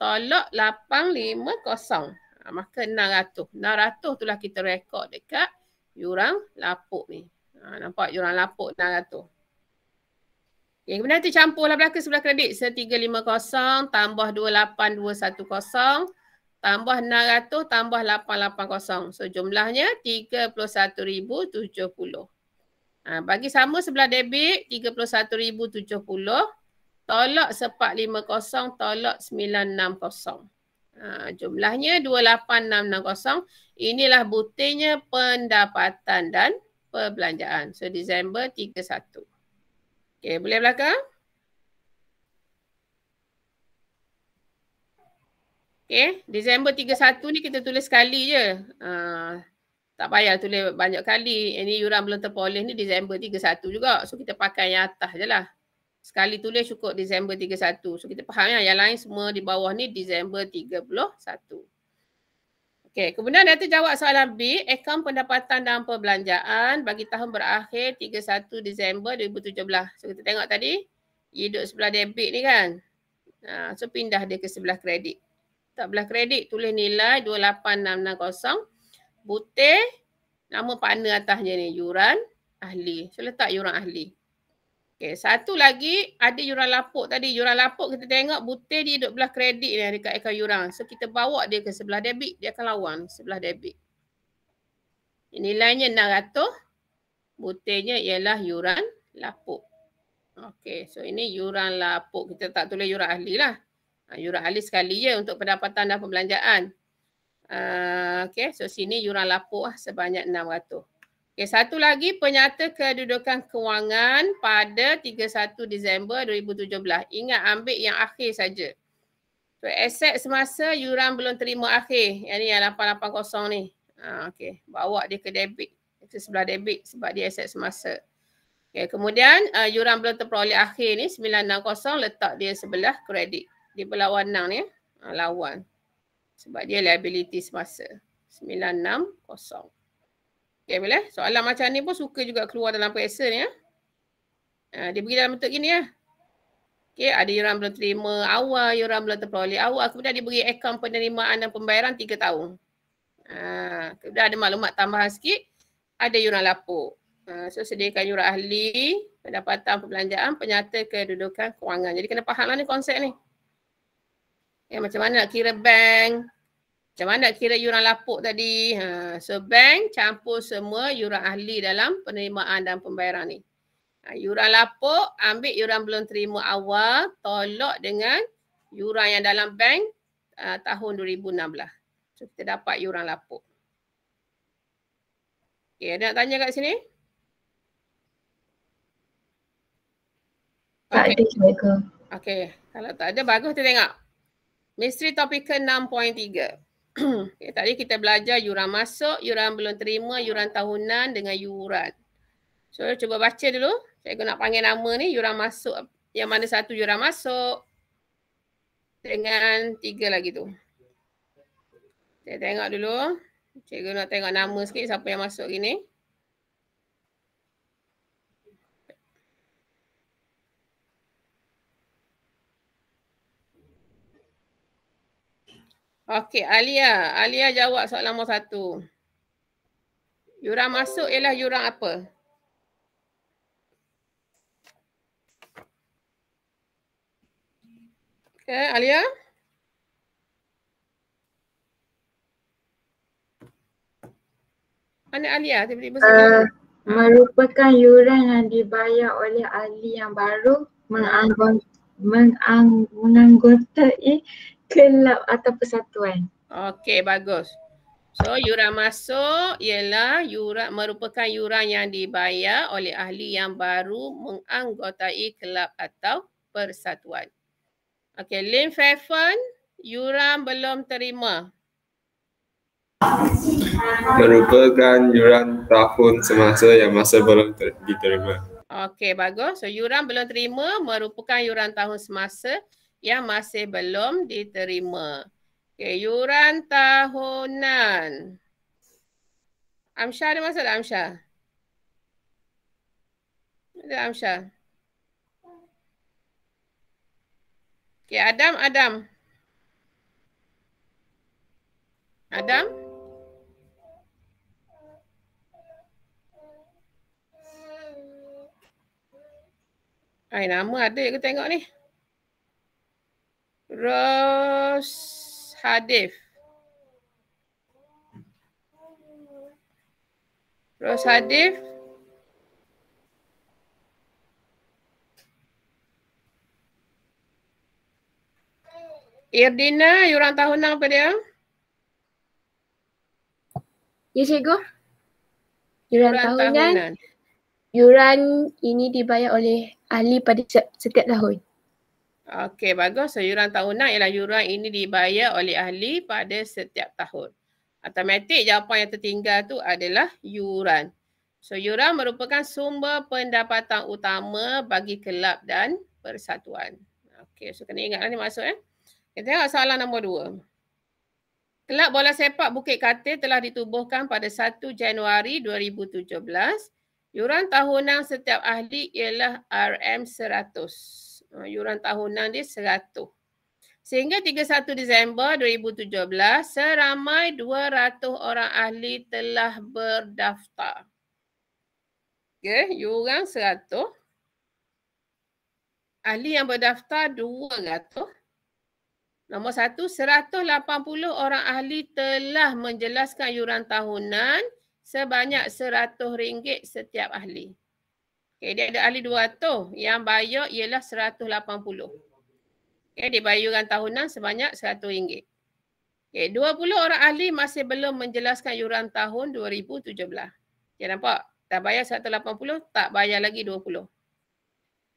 Tolok 850. Ha, maka 600. 600 tu lah kita rekod dekat yuran lapuk ni. Ha, nampak yuran lapuk 600. Okay, kemudian kita lah belakang sebelah kredit. So 350 tambah 28210 tambah 600 tambah 880. So jumlahnya 31,070. Ha, bagi sama sebelah debit 31,070 tolak sepak lima kosong tolak sembilan enam kosong ha, jumlahnya dua lapan enam enam kosong Inilah butirnya pendapatan dan perbelanjaan. So Disember 31. Okey, boleh belakang? okay Disember tiga satu ni kita tulis sekali je. Uh, tak payah tulis banyak kali. Ini eh, yuran belum terpoleh ni Disember 31 juga. So kita pakai yang atas je lah. Sekali tulis cukup Disember 31. So kita faham ya. Yang lain semua di bawah ni Disember 31. Okay. Kemudian dia jawab soalan B. Akaun pendapatan dan perbelanjaan bagi tahun berakhir 31 Disember 2017. So kita tengok tadi. Ia duduk sebelah debit ni kan. Ha, so pindah dia ke sebelah kredit. Tak belah kredit tulis nilai 28660 butir nama pana atasnya ni yuran ahli. So letak yuran ahli. Okay satu lagi ada yuran lapuk tadi. Yuran lapuk kita tengok butir dia duduk belah kredit ni dekat akaun yuran. So kita bawa dia ke sebelah debit, dia akan lawan sebelah debit. Nilainya 600, butirnya ialah yuran lapuk. Okay so ini yuran lapuk. Kita tak tulis yuran ahli lah. Ha, yuran ahli sekali je untuk pendapatan dan pembelanjaan. Ah, okay, so sini yuran lapuk lah sebanyak 600. Okay, satu lagi penyata kedudukan kewangan pada 31 Disember 2017. Ingat ambil yang akhir saja. So, aset semasa yuran belum terima akhir. Yang ni yang 880 ni. Ha, ah, okay. Bawa dia ke debit. Ke sebelah debit sebab dia aset semasa. Okay, kemudian uh, yuran belum terperoleh akhir ni 960 letak dia sebelah kredit. Dia berlawan ni. Ha, lawan. Sebab dia liability semasa. 960. Okay boleh? Soalan macam ni pun suka juga keluar dalam peksa ni. Ya? Uh, dia pergi dalam bentuk gini ya. Okay, ada yuran belum terima awal, yuran belum terperoleh awal. Kemudian dia beri akaun penerimaan dan pembayaran 3 tahun. Uh, kemudian ada maklumat tambahan sikit. Ada yuran lapuk. Ah, so sediakan yurah ahli, pendapatan, perbelanjaan, penyata kedudukan kewangan. Jadi kena fahamlah ni konsep ni. Ya, macam mana nak kira bank? Macam mana nak kira yuran lapuk tadi? Ha, so bank campur semua yuran ahli dalam penerimaan dan pembayaran ni. Ha, yuran lapuk, ambil yuran belum terima awal, tolak dengan yuran yang dalam bank uh, tahun 2016. So kita dapat yuran lapuk. Okay, ada nak tanya kat sini? Tak ada, okay. okay, kalau tak ada bagus kita tengok. Misteri topik ke 6.3. *clears throat* okay, tadi kita belajar yuran masuk, yuran belum terima, yuran tahunan dengan yuran. So, cuba baca dulu. Saya nak panggil nama ni, yuran masuk. Yang mana satu yuran masuk. Dengan tiga lagi tu. Saya tengok dulu. Saya nak tengok nama sikit siapa yang masuk gini. Okey, Alia. Alia jawab soalan nombor satu. Yurang masuk ialah yurang apa? Okey, Alia. Mana Alia tiba-tiba uh, Merupakan yuran yang dibayar oleh ahli yang baru menganggota menganggotai kelab atau persatuan. Okey, bagus. So, yuran masuk ialah yuran, merupakan yuran yang dibayar oleh ahli yang baru menganggotai kelab atau persatuan. Okey, Lim Fefen, yuran belum terima. Merupakan yuran tahun semasa yang masa belum diterima. Okey, bagus. So, yuran belum terima merupakan yuran tahun semasa yang masih belum diterima. Keyuran tahunan. Amsyah ada masalah tak Ada Amsyah? Okay, Adam, Adam. Adam? Hai, nama ada ke tengok ni? Ros Hadif. Ros Hadif. Irdina, you orang tahunan apa dia? Ya, cikgu. Yuran tahunan. tahunan. Yuran ini dibayar oleh ahli pada setiap tahun. Okey, bagus. So, yuran tahunan ialah yuran ini dibayar oleh ahli pada setiap tahun. Automatik jawapan yang tertinggal tu adalah yuran. So, yuran merupakan sumber pendapatan utama bagi kelab dan persatuan. Okey, so kena ingatlah ni maksud eh. Kita tengok soalan nombor dua. Kelab bola sepak Bukit Katil telah ditubuhkan pada 1 Januari 2017. Yuran tahunan setiap ahli ialah RM100 yuran ah, tahunan dia 100. Sehingga 31 Disember 2017, seramai 200 orang ahli telah berdaftar. Okay, yuran 100. Ahli yang berdaftar 200. Nombor satu, 180 orang ahli telah menjelaskan yuran tahunan sebanyak RM100 setiap ahli. Okay, dia ada ahli 200. Yang bayar ialah 180. Okay, dia bayaran tahunan sebanyak RM100. Okay, 20 orang ahli masih belum menjelaskan yuran tahun 2017. Okay, nampak? Dah bayar 180, tak bayar lagi 20.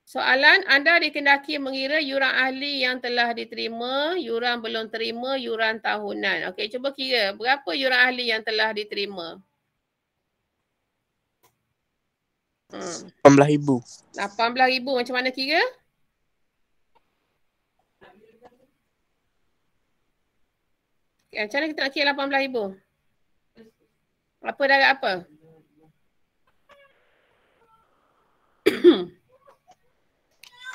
Soalan, anda dikendaki mengira yuran ahli yang telah diterima, yuran belum terima, yuran tahunan. Okey, cuba kira berapa yuran ahli yang telah diterima. Hmm. 18,000. 18,000 macam mana kira? Ya, macam mana kita nak kira 18,000? Apa darat apa?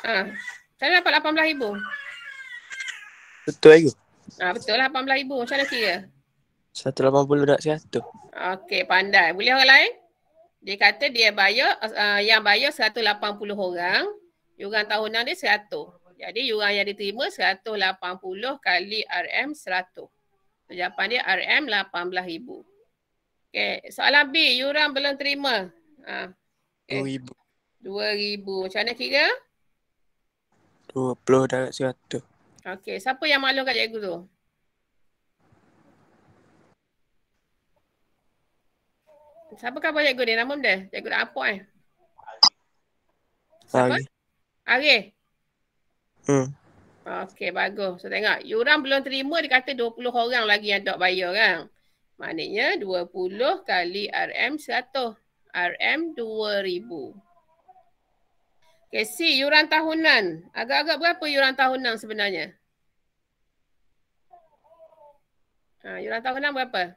ha. *coughs* Saya dapat 18,000. Betul ke? Ha, ah, betul lah 18,000. Macam mana kira? 180 dah 100. Okey, pandai. Boleh orang lain? Dia kata dia bayar, uh, yang bayar 180 orang. Yuran tahunan dia 100. Jadi yuran yang diterima 180 kali RM 100. Jawapan dia RM 18,000. Okay. Soalan B, yuran belum terima. Ha. Okay. 2,000. 2,000. Macam mana kira? puluh darat 100. Okey, siapa yang maklumkan cikgu tu? Siapa khabar cikgu ni? Nama dia? Cikgu nak apa eh? Siapa? Ari. Hmm. Okey, bagus. So tengok, orang belum terima dia kata 20 orang lagi yang tak bayar kan? Maknanya 20 kali RM100. RM2000. Okey, si, yuran tahunan. Agak-agak berapa yuran tahunan sebenarnya? Ha, yuran tahunan Berapa?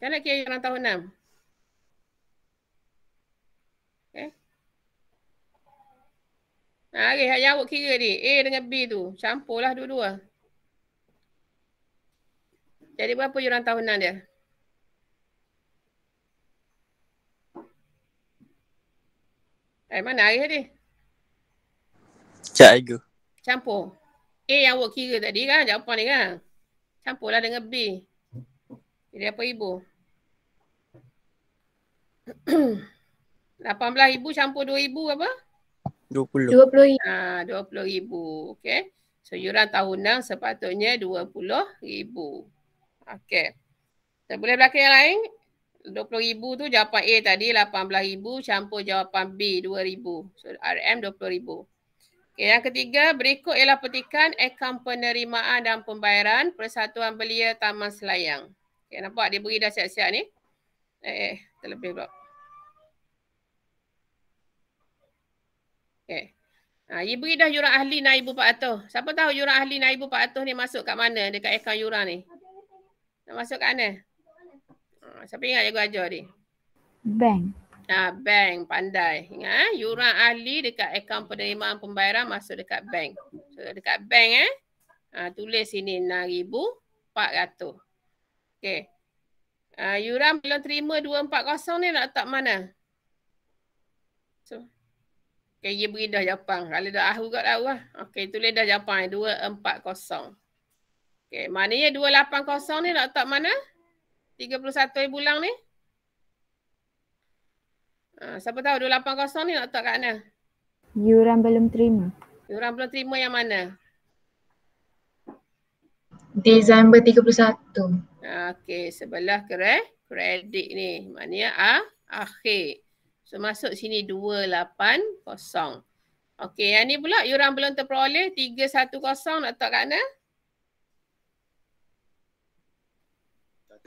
Kan lelaki yang orang tahun 6. Okay. Okay, yang awak kira ni. A dengan B tu. Campurlah dua-dua. Jadi berapa yuran tahunan dia? Eh, mana air tadi? Cak Aigo. Campur. A yang awak kira tadi kan, jawapan ni kan. Campurlah dengan B. Jadi apa ibu? 18,000 *clears throat* campur 2,000 apa? 20. 20,000. Ha, 20,000. Okay. So, yuran tahunan sepatutnya 20,000. Okay. Tak boleh belakang yang lain? 20,000 tu jawapan A tadi 18,000 campur jawapan B 2,000. So, RM 20,000. Okay, yang ketiga, berikut ialah petikan akaun penerimaan dan pembayaran Persatuan Belia Taman Selayang. Okay, nampak dia beri dah siap-siap ni? Eh, eh terlebih pula. Okay. Ha, ibu dah Yurah Ahli Naib 400. Siapa tahu Yurah Ahli Naib 400 ni masuk kat mana dekat akaun Yurah ni? Nak masuk kat mana? Ha, siapa ingat cikgu ajar ni? Bank. Ha, bank pandai. Ingat eh? Yurah Ahli dekat akaun penerimaan pembayaran masuk dekat bank. So, dekat bank eh. Ha, tulis sini 6400. Okay. Ha, Yurah belum terima 240 ni nak letak mana? Okay, ye beri dah Japan. Kalau dah ahu kat tahu lah. Okay, tulis dah Japan. 240. Okay, maknanya 280 ni nak letak mana? 31 ribu bulan ni? Ha, siapa tahu 280 ni nak letak kat mana? Yuran belum terima. Yuran belum terima yang mana? Disember 31. Ha, okay, sebelah kredit ni. Maknanya ah, akhir. So masuk sini 280. Okey, yang ni pula yuran belum terperoleh 310 nak letak kat mana?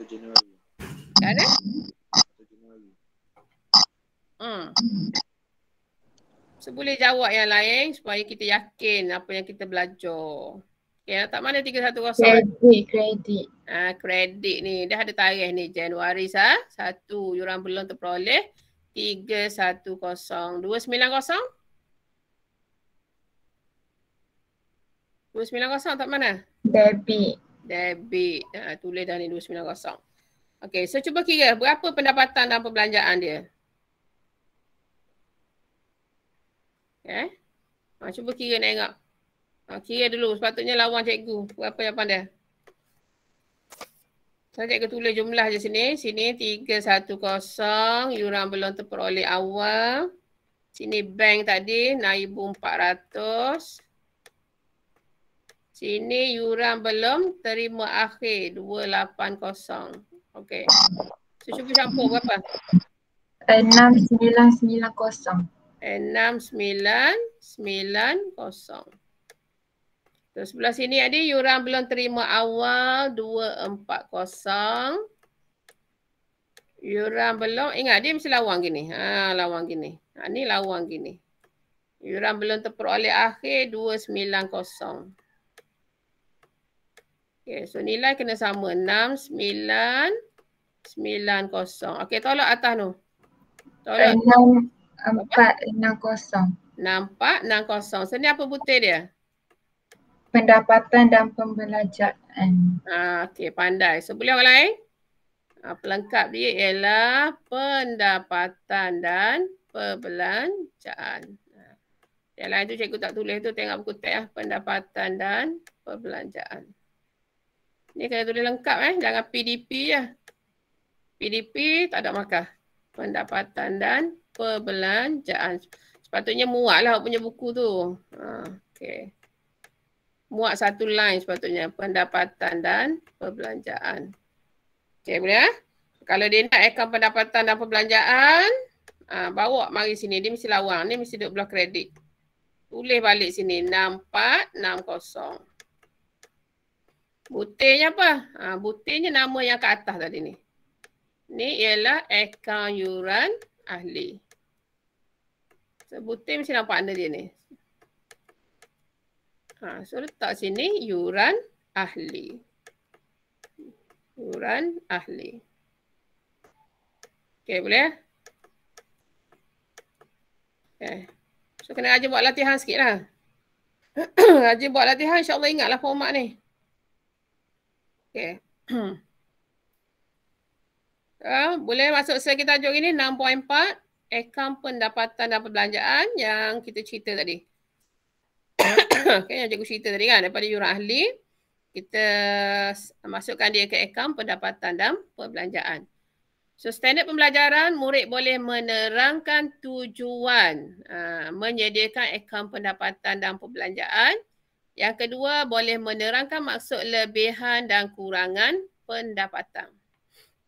1 Januari. Kat mana? 1 Januari. Hmm. So jawab yang lain supaya kita yakin apa yang kita belajar. Okay, tak mana 310? Kredit, kredit. Ah, kredit ni. Dah ada tarikh ni Januari sah. Satu, yuran belum terperoleh. 290 tak mana? Debit. Debit. Ha, tulis dah ni 290. Okey, so cuba kira berapa pendapatan dan perbelanjaan dia. Okey. Ha, cuba kira nak ingat. Ha, kira dulu sepatutnya lawan cikgu. Berapa yang pandai? Saya akan tulis jumlah je sini. Sini 310. Yuran belum terperoleh awal. Sini bank tadi. Naibu 400. Sini yuran belum terima akhir. 280. Okey. So, cuba campur berapa? 6990. 6990. So, sebelah sini ada yuran ya belum terima awal 240. You ya orang belum ingat dia mesti lawang gini. Ha lawang gini. Ha ni lawang gini. yuran ya belum terperoleh akhir 290. Okay, so nilai kena sama 6990. Okay, tolak atas tu. Tolak. 6460. 6460. So ni apa butir dia? pendapatan dan pembelajaran. Ah, okey, pandai. So, boleh orang lain? Ah, pelengkap dia ialah pendapatan dan perbelanjaan. Ha. Yang lain tu cikgu tak tulis tu tengok buku teks lah. Pendapatan dan pembelajaran. Ni kena tulis lengkap eh. Jangan PDP je. Ya. PDP tak ada markah. Pendapatan dan pembelajaran. Sepatutnya muat lah punya buku tu. Ha, okay muat satu line sepatutnya pendapatan dan perbelanjaan. Okey boleh ah? Ha? Kalau dia nak akaun pendapatan dan perbelanjaan, ah bawa mari sini dia mesti lawang, dia mesti duduk blok kredit. Tulis balik sini 6460. Butirnya apa? Ah ha, butirnya nama yang kat atas tadi ni. Ni ialah akaun yuran ahli. Sebutin so, mesti nampak anda dia ni. Ha, so letak sini yuran ahli. Yuran ahli. okay boleh ya? Okay. So kena rajin buat latihan sikit lah. *clears throat* rajin buat latihan insyaAllah ingatlah format ni. Okay, Uh, *clears throat* boleh masuk sekitar tajuk ini 6.4 akaun pendapatan dan perbelanjaan yang kita cerita tadi. *coughs* okay, yang cikgu cerita tadi kan daripada yuran ahli kita masukkan dia ke akaun pendapatan dan perbelanjaan. So standard pembelajaran murid boleh menerangkan tujuan uh, menyediakan akaun pendapatan dan perbelanjaan. Yang kedua boleh menerangkan maksud lebihan dan kurangan pendapatan.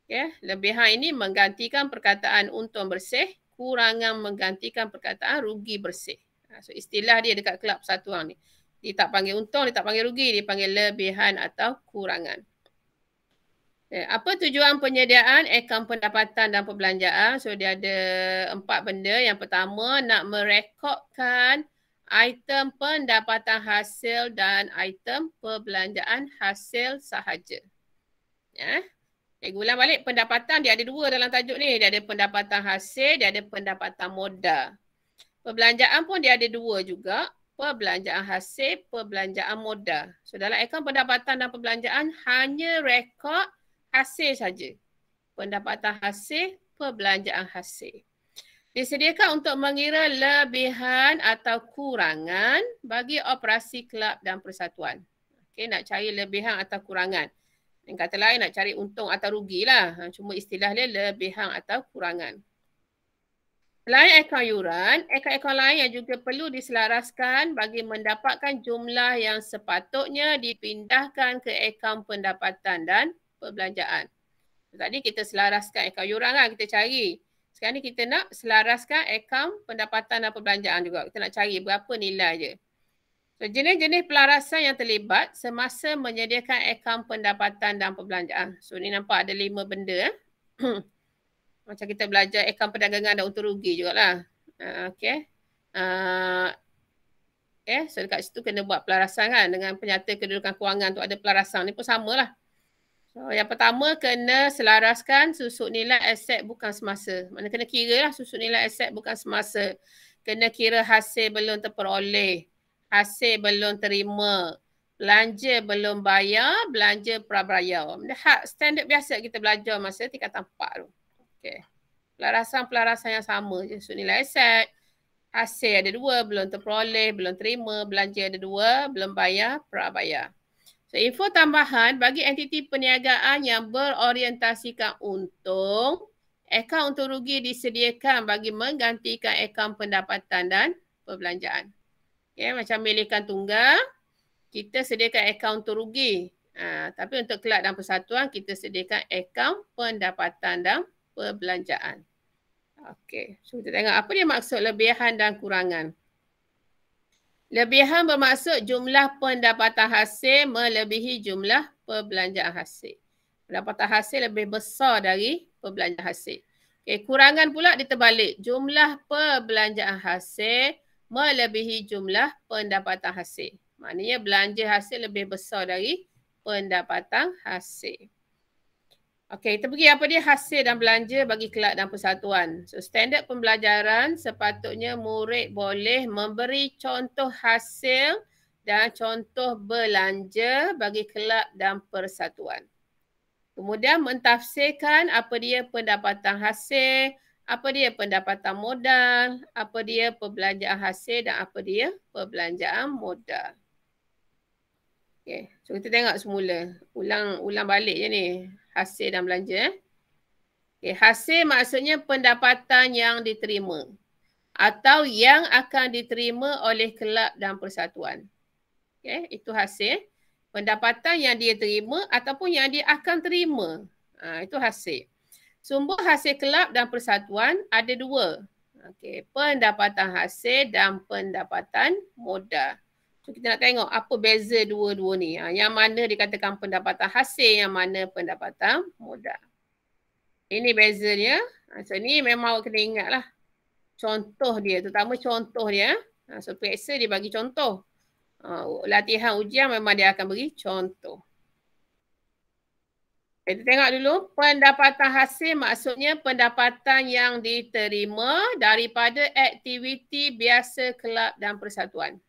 Okay. Lebihan ini menggantikan perkataan untung bersih, kurangan menggantikan perkataan rugi bersih. Ha, so istilah dia dekat kelab satu orang ni. Dia tak panggil untung, dia tak panggil rugi, dia panggil lebihan atau kurangan. Ya, apa tujuan penyediaan akaun pendapatan dan perbelanjaan? So dia ada empat benda. Yang pertama nak merekodkan item pendapatan hasil dan item perbelanjaan hasil sahaja. Ya. Saya ulang balik pendapatan dia ada dua dalam tajuk ni. Dia ada pendapatan hasil, dia ada pendapatan modal. Perbelanjaan pun dia ada dua juga. Perbelanjaan hasil, perbelanjaan modal. So dalam akaun pendapatan dan perbelanjaan hanya rekod hasil saja. Pendapatan hasil, perbelanjaan hasil. Disediakan untuk mengira lebihan atau kurangan bagi operasi kelab dan persatuan. Okay, nak cari lebihan atau kurangan. Yang kata lain nak cari untung atau rugilah. Ha, cuma istilah dia lebihan atau kurangan. Selain akaun yuran, akaun-akaun lain yang juga perlu diselaraskan bagi mendapatkan jumlah yang sepatutnya dipindahkan ke akaun pendapatan dan perbelanjaan. Tadi kita selaraskan akaun yuran kan kita cari. Sekarang ni kita nak selaraskan akaun pendapatan dan perbelanjaan juga. Kita nak cari berapa nilai je. So, jenis-jenis pelarasan yang terlibat semasa menyediakan akaun pendapatan dan perbelanjaan. So ni nampak ada lima benda. Eh. *clears throat* macam kita belajar akaun perdagangan ada untung rugi jugalah. Uh, ah, okay. Uh, ah, okay. Eh, so dekat situ kena buat pelarasan kan dengan penyata kedudukan kewangan tu ada pelarasan. Ni pun samalah. So yang pertama kena selaraskan susuk nilai aset bukan semasa. Mana kena kira lah susuk nilai aset bukan semasa. Kena kira hasil belum terperoleh. Hasil belum terima. Belanja belum bayar. Belanja prabrayau. Standard biasa kita belajar masa tingkatan 4 tu. Okay. Pelarasan pelarasan yang sama je. So nilai aset, hasil ada dua, belum terperoleh, belum terima, belanja ada dua, belum bayar, prabayar. So info tambahan bagi entiti perniagaan yang berorientasikan untung, akaun untuk rugi disediakan bagi menggantikan akaun pendapatan dan perbelanjaan. Okay, macam milikan tunggal, kita sediakan akaun untuk rugi. Ha, tapi untuk kelab dan persatuan, kita sediakan akaun pendapatan dan perbelanjaan. Okey, so kita tengok apa dia maksud lebihan dan kurangan. Lebihan bermaksud jumlah pendapatan hasil melebihi jumlah perbelanjaan hasil. Pendapatan hasil lebih besar dari perbelanjaan hasil. Okey, kurangan pula diterbalik. Jumlah perbelanjaan hasil melebihi jumlah pendapatan hasil. Maknanya belanja hasil lebih besar dari pendapatan hasil. Okey, kita pergi apa dia hasil dan belanja bagi kelab dan persatuan. So standard pembelajaran sepatutnya murid boleh memberi contoh hasil dan contoh belanja bagi kelab dan persatuan. Kemudian mentafsirkan apa dia pendapatan hasil, apa dia pendapatan modal, apa dia perbelanjaan hasil dan apa dia perbelanjaan modal. Okey, so kita tengok semula. Ulang ulang balik je ni hasil dan belanja eh. Okay, hasil maksudnya pendapatan yang diterima atau yang akan diterima oleh kelab dan persatuan. Okay, itu hasil. Pendapatan yang dia terima ataupun yang dia akan terima. Ha, itu hasil. Sumber hasil kelab dan persatuan ada dua. Okay, pendapatan hasil dan pendapatan modal. So kita nak tengok apa beza dua-dua ni. Ha. Yang mana dikatakan pendapatan hasil, yang mana pendapatan modal. Ini bezanya. Ha, so ni memang awak kena ingat lah. Contoh dia, terutama contoh dia. Ha, so periksa dia bagi contoh. Uh, latihan ujian memang dia akan beri contoh. Kita tengok dulu pendapatan hasil maksudnya pendapatan yang diterima daripada aktiviti biasa kelab dan persatuan.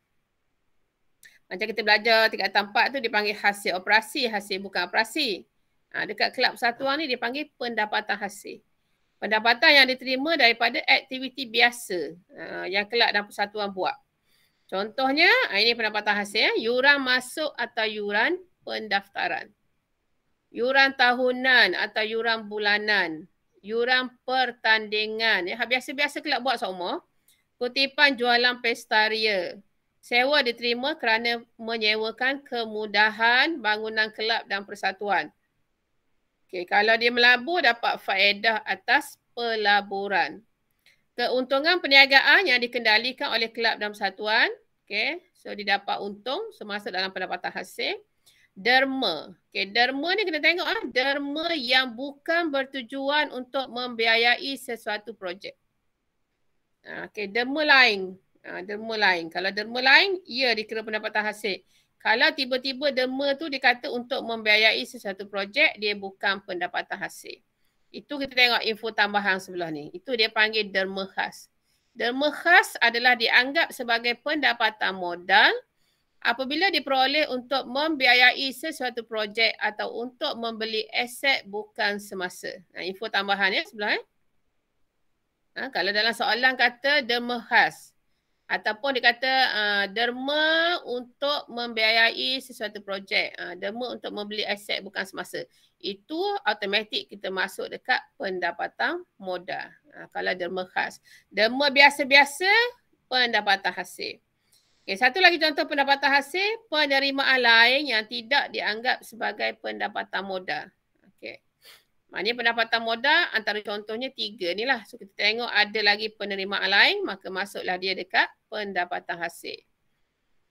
Macam kita belajar tingkatan tempat tu dipanggil hasil operasi, hasil bukan operasi. Ha, dekat kelab satuan ni dipanggil pendapatan hasil. Pendapatan yang diterima daripada aktiviti biasa ha, yang kelab dan persatuan buat. Contohnya, ha, ini pendapatan hasil. Ya, yuran masuk atau yuran pendaftaran. Yuran tahunan atau yuran bulanan. Yuran pertandingan. Ya, ha, biasa-biasa kelab buat semua. Kutipan jualan pesta Sewa diterima kerana menyewakan kemudahan bangunan kelab dan persatuan. Okay, kalau dia melabur dapat faedah atas pelaburan. Keuntungan perniagaan yang dikendalikan oleh kelab dan persatuan. Okay, so dia dapat untung semasa dalam pendapatan hasil. Derma. Okay, derma ni kena tengok. Ah. Derma yang bukan bertujuan untuk membiayai sesuatu projek. Ah, okay, derma lain. Ah, derma lain. Kalau derma lain, ia ya, dikira pendapatan hasil. Kalau tiba-tiba derma tu dikata untuk membiayai sesuatu projek, dia bukan pendapatan hasil. Itu kita tengok info tambahan sebelah ni. Itu dia panggil derma khas. Derma khas adalah dianggap sebagai pendapatan modal apabila diperoleh untuk membiayai sesuatu projek atau untuk membeli aset bukan semasa. Nah, info tambahan ya sebelah. Eh? Ha, kalau dalam soalan kata derma khas ataupun dia kata uh, derma untuk membiayai sesuatu projek uh, derma untuk membeli aset bukan semasa itu automatik kita masuk dekat pendapatan modal uh, kalau derma khas derma biasa-biasa pendapatan hasil okey satu lagi contoh pendapatan hasil penerimaan lain yang tidak dianggap sebagai pendapatan modal Okay. Maknanya pendapatan modal antara contohnya tiga ni lah. So kita tengok ada lagi penerimaan lain maka masuklah dia dekat pendapatan hasil.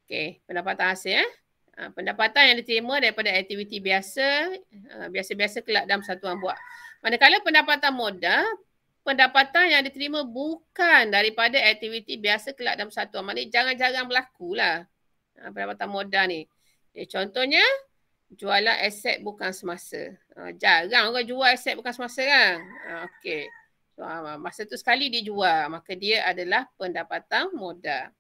Okay pendapatan hasil eh. Ha, pendapatan yang diterima daripada aktiviti biasa, ha, biasa-biasa kelak dalam satuan buat. Manakala pendapatan modal, pendapatan yang diterima bukan daripada aktiviti biasa kelak dalam satuan. Maknanya jangan-jangan berlaku lah ha, pendapatan modal ni. Ya, contohnya jualan aset bukan semasa. Uh, jarang orang jual aset bukan semasa kan? Uh, Okey. So, uh, masa tu sekali dia jual. Maka dia adalah pendapatan modal.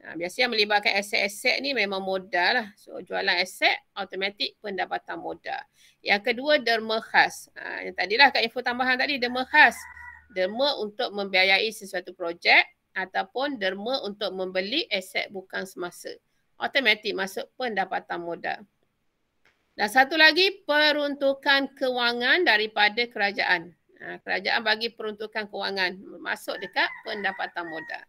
Uh, biasanya melibatkan aset-aset ni memang modal lah. So jualan aset, automatik pendapatan modal. Yang kedua, derma khas. Uh, yang tadilah kat info tambahan tadi, derma khas. Derma untuk membiayai sesuatu projek ataupun derma untuk membeli aset bukan semasa. Automatik masuk pendapatan modal. Dan satu lagi peruntukan kewangan daripada kerajaan. Ha, kerajaan bagi peruntukan kewangan masuk dekat pendapatan modal.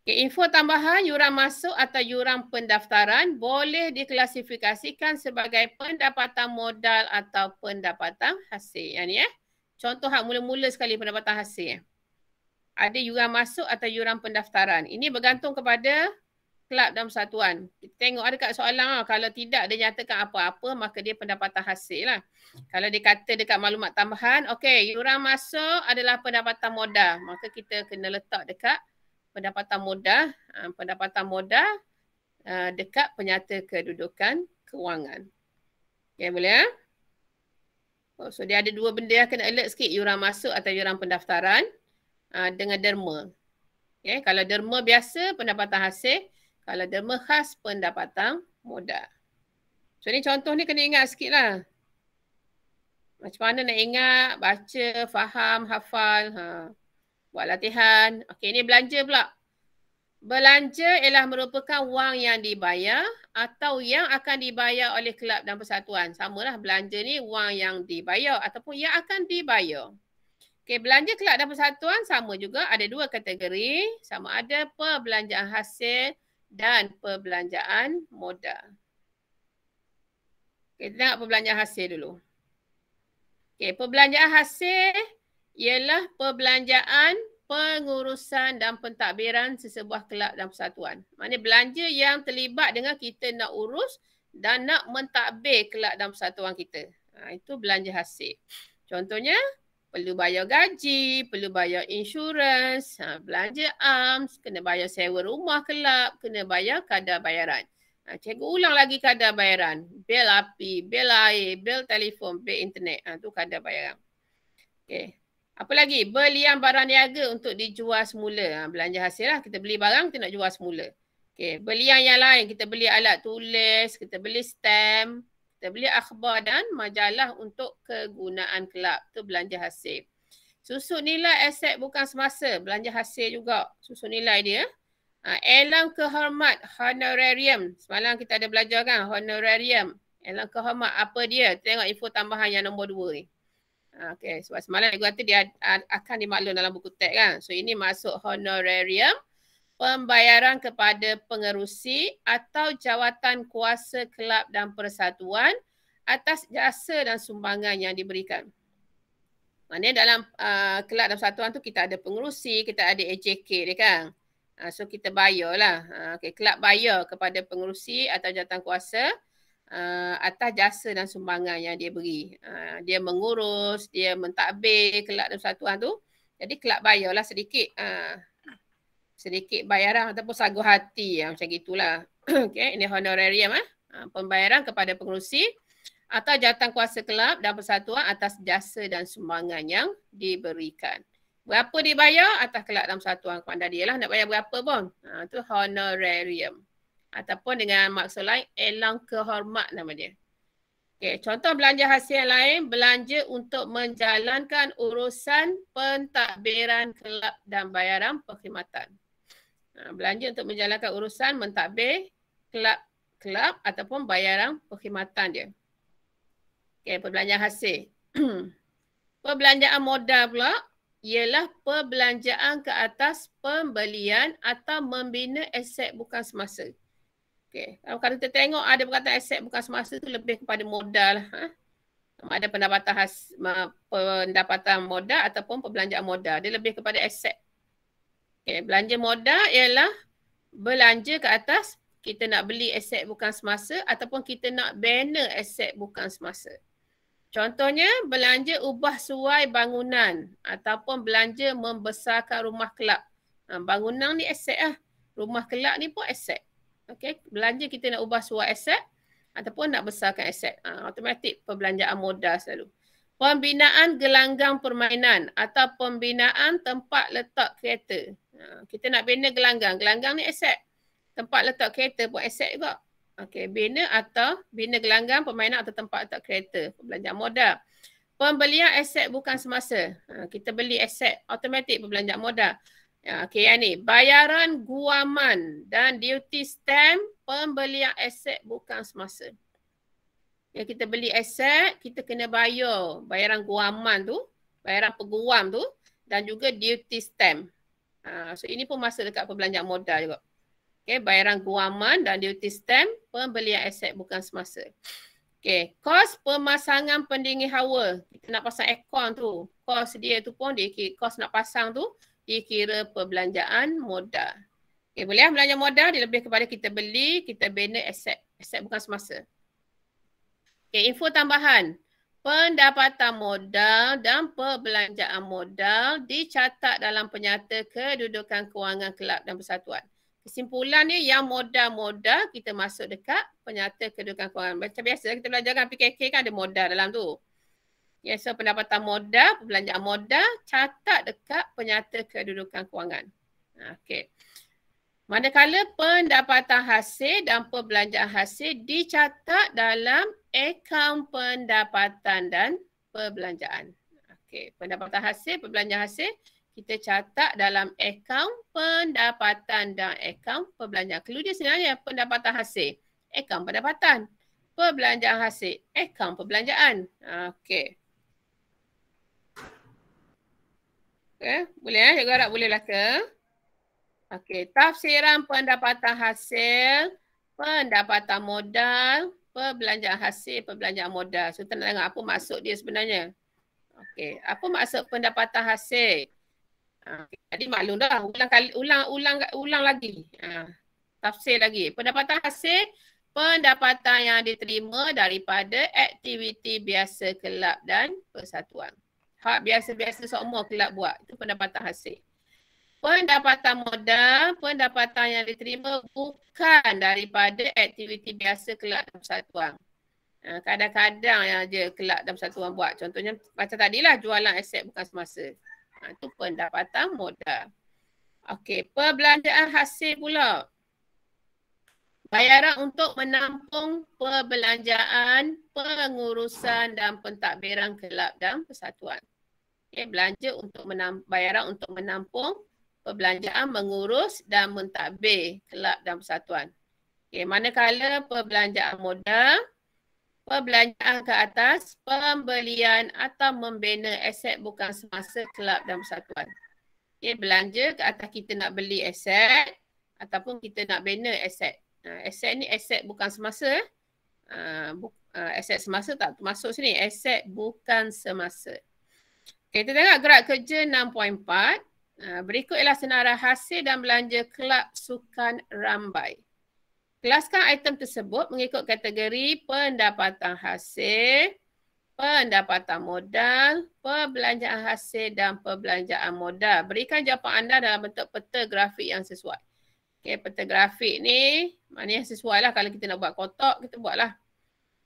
Okay, info tambahan yuran masuk atau yuran pendaftaran boleh diklasifikasikan sebagai pendapatan modal atau pendapatan hasil. Yang ni, eh. Contoh hak mula-mula sekali pendapatan hasil. Ada yuran masuk atau yuran pendaftaran. Ini bergantung kepada klub dan persatuan. Kita tengok ada kat soalan lah. Kalau tidak dia nyatakan apa-apa maka dia pendapatan hasil lah. Kalau dia kata dekat maklumat tambahan, okey, yuran masuk adalah pendapatan modal. Maka kita kena letak dekat pendapatan modal. Ah, pendapatan modal uh, ah, dekat penyata kedudukan kewangan. Okey, boleh ya? Eh? Oh, so dia ada dua benda yang kena alert sikit. Yuran masuk atau yuran pendaftaran uh, dengan derma. Okay, kalau derma biasa pendapatan hasil kalau derma khas pendapatan modal. So ni contoh ni kena ingat sikit lah. Macam mana nak ingat, baca, faham, hafal. Ha. Buat latihan. Okey ni belanja pula. Belanja ialah merupakan wang yang dibayar atau yang akan dibayar oleh kelab dan persatuan. Sama lah belanja ni wang yang dibayar ataupun yang akan dibayar. Okay, belanja kelab dan persatuan sama juga ada dua kategori. Sama ada perbelanjaan hasil dan perbelanjaan modal. Okay, kita tengok perbelanjaan hasil dulu. Okay, perbelanjaan hasil ialah perbelanjaan pengurusan dan pentadbiran sesebuah kelab dan persatuan. Maknanya belanja yang terlibat dengan kita nak urus dan nak mentadbir kelab dan persatuan kita. Ha, itu belanja hasil. Contohnya, perlu bayar gaji, perlu bayar insurans, ha, belanja arms, kena bayar sewa rumah kelab, kena bayar kadar bayaran. Ha, cikgu ulang lagi kadar bayaran. Bel api, bel air, bel telefon, bel internet. Itu ha, kadar bayaran. Okay. Apa lagi? Belian barang niaga untuk dijual semula. Ha, belanja hasil lah. Kita beli barang, kita nak jual semula. Okay. Belian yang lain. Kita beli alat tulis, kita beli stamp beli akhbar dan majalah untuk kegunaan kelab tu belanja hasil. Susun nilai aset bukan semasa, belanja hasil juga susun nilai dia. Ha, elam kehormat, honorarium. Semalam kita ada belajar kan honorarium. elang kehormat apa dia? Tengok info tambahan yang nombor dua ni. Ha, okay, sebab semalam dia kata dia akan dimaklum dalam buku teks kan. So ini masuk honorarium pembayaran kepada pengerusi atau jawatan kuasa kelab dan persatuan atas jasa dan sumbangan yang diberikan. Maknanya dalam uh, kelab dan persatuan tu kita ada pengerusi, kita ada AJK dia kan. Uh, so kita bayarlah. Uh, okay. Kelab bayar kepada pengerusi atau jawatan kuasa uh, atas jasa dan sumbangan yang dia beri. Uh, dia mengurus, dia mentadbir kelab dan persatuan tu. Jadi kelab bayarlah sedikit. Uh, sedikit bayaran ataupun sagu hati ya, macam gitulah. *clears throat* okay, ini honorarium ah. pembayaran kepada pengerusi atau jatuh kuasa kelab dan persatuan atas jasa dan sumbangan yang diberikan. Berapa dibayar atas kelab dan persatuan kepada dia lah. Nak bayar berapa pun. Ha, tu honorarium. Ataupun dengan maksud lain, elang kehormat nama dia. Okay, contoh belanja hasil lain, belanja untuk menjalankan urusan pentadbiran kelab dan bayaran perkhidmatan. Ah, belanja untuk menjalankan urusan, mentadbir, kelab, kelab ataupun bayaran perkhidmatan dia. Okay, perbelanjaan hasil. *clears throat* perbelanjaan modal pula ialah perbelanjaan ke atas pembelian atau membina aset bukan semasa. Okay. Kalau kita tengok ada perkataan aset bukan semasa itu lebih kepada modal. Lah, ha? ada pendapatan, has, pendapatan modal ataupun perbelanjaan modal. Dia lebih kepada aset. Okay, belanja modal ialah belanja ke atas kita nak beli aset bukan semasa ataupun kita nak bina aset bukan semasa. Contohnya belanja ubah suai bangunan ataupun belanja membesarkan rumah kelab. Ha, bangunan ni aset lah. Rumah kelab ni pun aset. Okay, belanja kita nak ubah suai aset ataupun nak besarkan aset. Ha, automatik perbelanjaan modal selalu. Pembinaan gelanggang permainan atau pembinaan tempat letak kereta. Ah, kita nak bina gelanggang. Gelanggang ni aset. Tempat letak kereta buat aset juga. Okey, bina atau bina gelanggang pemainan atau tempat letak kereta. Perbelanjaan modal. Pembelian aset bukan semasa. Ha, kita beli aset automatik perbelanjaan modal. Ya, Okey, yang ni. Bayaran guaman dan duty stamp pembelian aset bukan semasa. Ya, kita beli aset, kita kena bayar bayaran guaman tu, bayaran peguam tu dan juga duty stamp. Ha, so ini pun masuk dekat perbelanjaan modal juga. Okay, bayaran guaman dan duty stamp pembelian aset bukan semasa. Okay, kos pemasangan pendingin hawa. Kita nak pasang aircon tu. Kos dia tu pun, dia kos nak pasang tu dikira perbelanjaan modal. Okay, boleh lah belanja modal dia lebih kepada kita beli, kita bina aset. Aset bukan semasa. Okay, info tambahan pendapatan modal dan perbelanjaan modal dicatat dalam penyata kedudukan kewangan kelab dan persatuan. Kesimpulannya yang modal-modal kita masuk dekat penyata kedudukan kewangan. Macam biasa kita belajar kan PKK kan ada modal dalam tu. Ya, yeah, so pendapatan modal, perbelanjaan modal catat dekat penyata kedudukan kewangan. Okay. Manakala pendapatan hasil dan perbelanjaan hasil dicatat dalam akaun pendapatan dan perbelanjaan. Okey, pendapatan hasil, perbelanjaan hasil kita catat dalam akaun pendapatan dan akaun perbelanjaan. Clue dia sebenarnya pendapatan hasil, akaun pendapatan, perbelanjaan hasil, akaun perbelanjaan. Ha, okey. Okey, boleh eh? Cikgu harap boleh lah ke? Okey, tafsiran pendapatan hasil, pendapatan modal, perbelanjaan hasil, perbelanjaan modal. So, tengok, tengok apa maksud dia sebenarnya. Okey, apa maksud pendapatan hasil? Okay. Ah, jadi maklum dah, ulang, kali, ulang, ulang, ulang lagi. Ha. Tafsir lagi. Pendapatan hasil, pendapatan yang diterima daripada aktiviti biasa kelab dan persatuan. Hak biasa-biasa semua kelab buat. Itu pendapatan hasil. Pendapatan modal, pendapatan yang diterima bukan daripada aktiviti biasa kelak dan persatuan. Ha, kadang-kadang yang je kelak dan persatuan buat. Contohnya macam tadilah jualan aset bukan semasa. Itu ha, pendapatan modal. Okey, perbelanjaan hasil pula. Bayaran untuk menampung perbelanjaan, pengurusan dan pentadbiran kelab dan persatuan. Okay, belanja untuk menam, bayaran untuk menampung perbelanjaan mengurus dan mentadbir kelab dan persatuan. Okey, manakala perbelanjaan modal, perbelanjaan ke atas, pembelian atau membina aset bukan semasa kelab dan persatuan. Okey, belanja ke atas kita nak beli aset ataupun kita nak bina aset. Uh, aset ni aset bukan semasa. Uh, bu- uh, aset semasa tak masuk sini. Aset bukan semasa. Okay, kita tengok gerak kerja 6.4. Ah, berikut ialah senarai hasil dan belanja kelab sukan rambai. Kelaskan item tersebut mengikut kategori pendapatan hasil, pendapatan modal, perbelanjaan hasil dan perbelanjaan modal. Berikan jawapan anda dalam bentuk peta grafik yang sesuai. Okey, peta grafik ni maknanya sesuai lah kalau kita nak buat kotak, kita buatlah.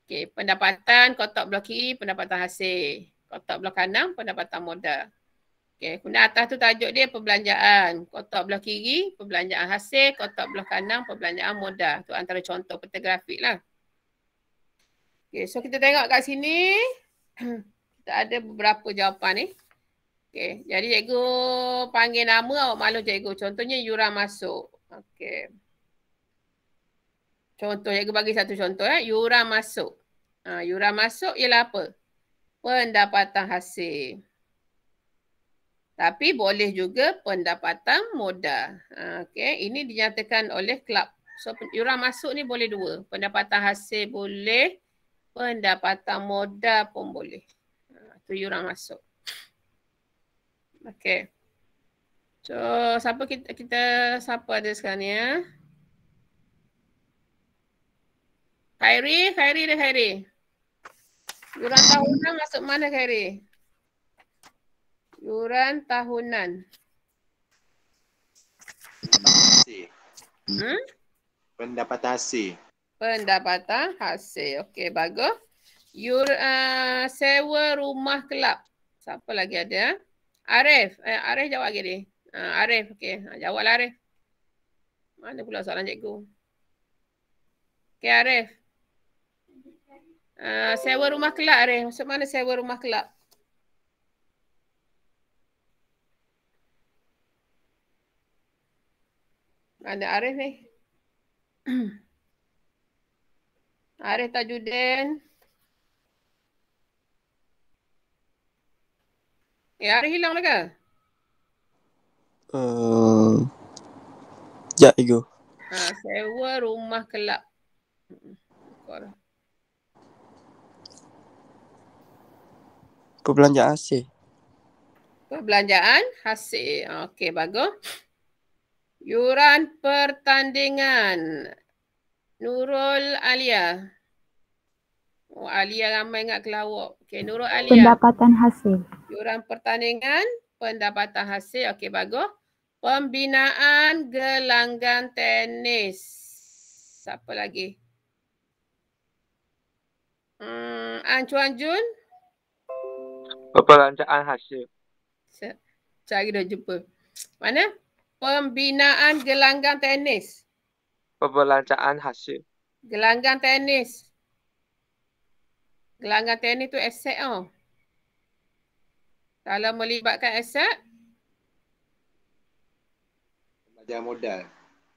Okey, pendapatan kotak blok kiri, pendapatan hasil. Kotak blok kanan, pendapatan modal. Okay, kena atas tu tajuk dia perbelanjaan. Kotak belah kiri, perbelanjaan hasil. Kotak belah kanan, perbelanjaan modal. Tu antara contoh peta grafik lah. Okay, so kita tengok kat sini. *clears throat* kita ada beberapa jawapan ni. Okay, jadi cikgu panggil nama awak malu cikgu. Contohnya Yura masuk. Okay. Contoh, cikgu bagi satu contoh. Eh. Yura masuk. Ha, Yura masuk ialah apa? Pendapatan hasil tapi boleh juga pendapatan modal. Ha, okey, ini dinyatakan oleh kelab. So, yuran masuk ni boleh dua. Pendapatan hasil boleh, pendapatan modal pun boleh. Itu ha, yuran masuk. Okey. So, siapa kita, kita siapa ada sekarang ni ya? Khairi, Khairi dah Khairi. Yuran tahunan masuk mana Khairi? Yuran tahunan. Hmm? Pendapatan hasil. Pendapatan hasil. Okey, bagus. Yur, uh, sewa rumah kelab. Siapa lagi ada? Ah? Arif. Eh, Arif jawab lagi ni. Uh, Arif, okey. Ah, jawablah Arif. Mana pula soalan cikgu? Okey, Arif. Uh, sewa rumah kelab, Arif. Maksud mana sewa rumah kelab? Ada Arif ni. *clears throat* Arif Tajuddin. Eh, Arif hilang lah ke? Uh, sekejap ya, ego. Ha, sewa rumah kelab. Perbelanjaan hasil. Perbelanjaan hasil. Okey, bagus. Yuran pertandingan. Nurul Alia. Oh, Alia ramai ingat kelawak. Okay, Nurul Alia. Pendapatan hasil. Yuran pertandingan, pendapatan hasil. Okey, bagus. Pembinaan gelanggang tenis. Siapa lagi? Hmm, Ancuan Jun? Perbelanjaan hasil. Cari dah jumpa. Mana? Pembinaan gelanggang tenis. Perbelanjaan hasil. Gelanggang tenis. Gelanggang tenis tu aset oh. Kalau melibatkan aset. Pembelanjaan modal.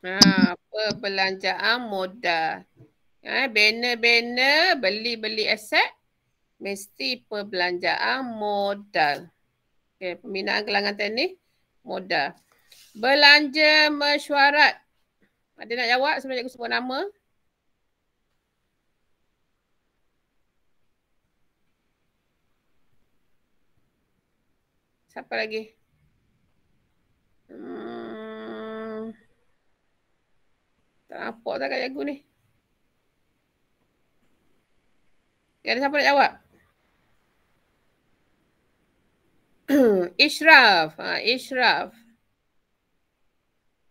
Ha, perbelanjaan modal. Ha, banner-banner beli-beli aset. Mesti perbelanjaan modal. Okay, pembinaan gelanggang tenis modal. Belanja mesyuarat. Ada nak jawab sebelum aku sebut nama? Siapa lagi? Hmm. Tak nampak tak kat jago ni. Ada siapa nak jawab? *clears throat* Ishraf. Ha, Ishraf.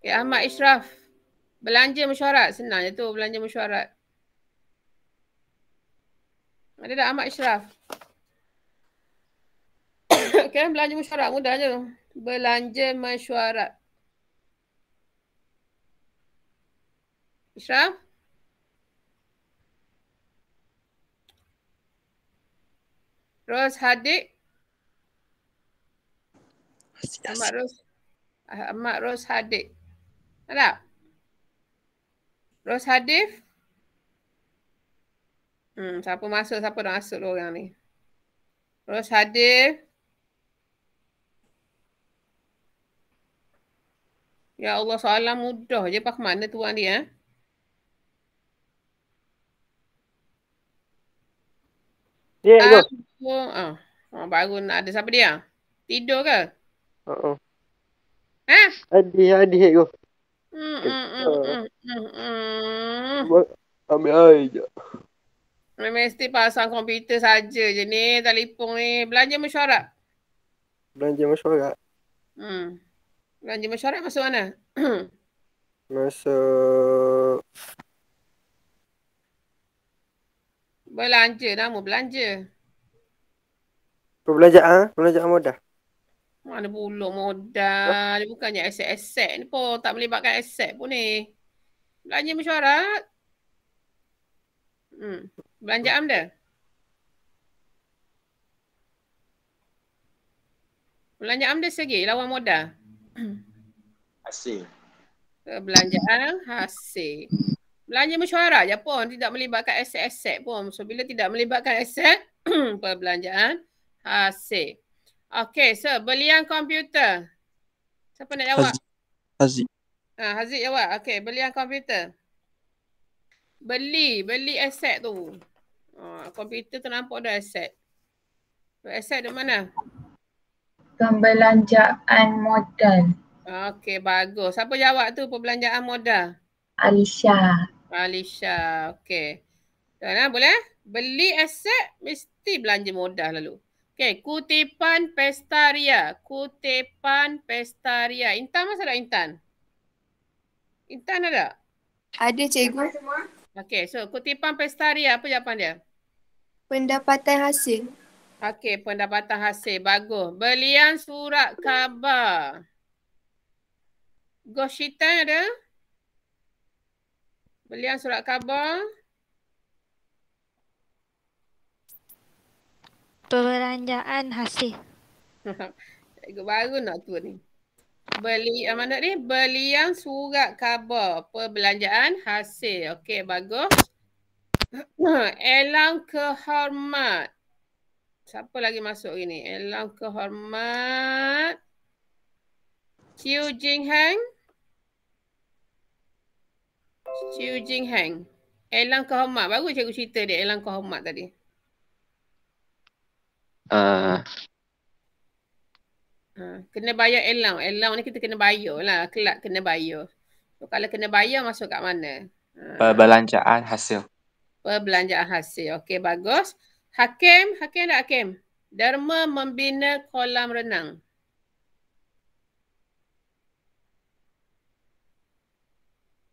Okay, Ahmad Ishraf. Belanja mesyuarat. Senang je tu belanja mesyuarat. Ada tak Ahmad Ishraf? okay, *coughs* belanja mesyuarat. Mudah je. Belanja mesyuarat. Ishraf? Ros Hadik? Ahmad Ros. Ahmad Ros Hadik tak? Ros Hadif. Hmm, siapa masuk, siapa dah masuk lu orang ni. Ros Hadif. Ya Allah, soalan mudah je. Pak mana tuan dia? Eh? Ya, yeah, oh, oh, baru nak ada siapa dia? Tidur ke? Uh -oh. Ha? Adi, adi, ego. Mm, mm, mm, ambil air je. Mesti pasang komputer saja je ni, telefon ni. Belanja mesyuarat? Belanja mesyuarat? Hmm. Belanja mesyuarat masuk mana? *clears throat* masuk... Belanja nama belanja. Perbelanjaan? Perbelanjaan modal? Mana buluk modal. Dia bukannya aset-aset ni pun. Tak melibatkan aset pun ni. Belanja mesyuarat. Hmm. Belanja amda. Belanja amda segi lawan modal. Hasil. Belanjaan hasil. Belanja mesyuarat je pun. Tidak melibatkan aset-aset pun. So bila tidak melibatkan aset *clears throat* perbelanjaan hasil. Okay, sir. Belian komputer. Siapa nak jawab? Haziq. Haziq, ha, Haziq jawab. Okay, belian komputer. Beli. Beli aset tu. Ha, komputer tu nampak dah aset. Aset di mana? Pembelanjaan modal. Okay, bagus. Siapa jawab tu pembelanjaan modal? Alisha. Alisha, okay. So tuan ha, boleh? Beli aset mesti belanja modal lalu. Okay, kutipan pestaria. Kutipan pestaria. Intan masih ada Intan? Intan ada? Ada cikgu. Okay, so kutipan pestaria apa jawapan dia? Pendapatan hasil. Okay, pendapatan hasil. Bagus. Belian surat khabar. Goshitan ada? Belian surat khabar. perbelanjaan hasil. *laughs* Baru nak tu ni. Beli eh, mana ni? Beli yang surat khabar perbelanjaan hasil. Okey, bagus. *clears throat* Elang kehormat. Siapa lagi masuk ini? ni? Elang kehormat. Qiu Jing Hang. Qiu Jing Hang. Elang kehormat. Baru cikgu cerita dia Elang kehormat tadi. Ah. Ha, kena bayar allow. Allow ni kita kena bayar lah. Kelak kena bayar. So, kalau kena bayar masuk kat mana? Ha. Perbelanjaan hasil. Perbelanjaan hasil. Okey bagus. Hakim, Hakim tak Hakim. Derma membina kolam renang.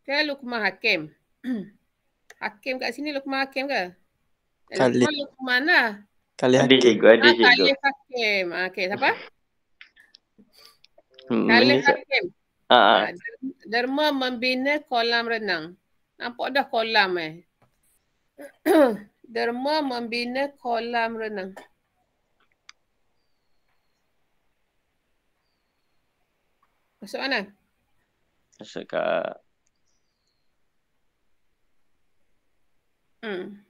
Ke Lukman Hakim? *clears throat* Hakim kat sini Lukman Hakim ke? Khalid. Lukman lah. Kali ah, Hakim. Adi ah, cikgu, adi cikgu. Kali Hakim. Okey, siapa? Hmm, Kali Hakim. Ah. ah. Derma membina kolam renang. Nampak dah kolam eh. *clears throat* Derma membina kolam renang. Masuk mana? Masuk kat... Hmm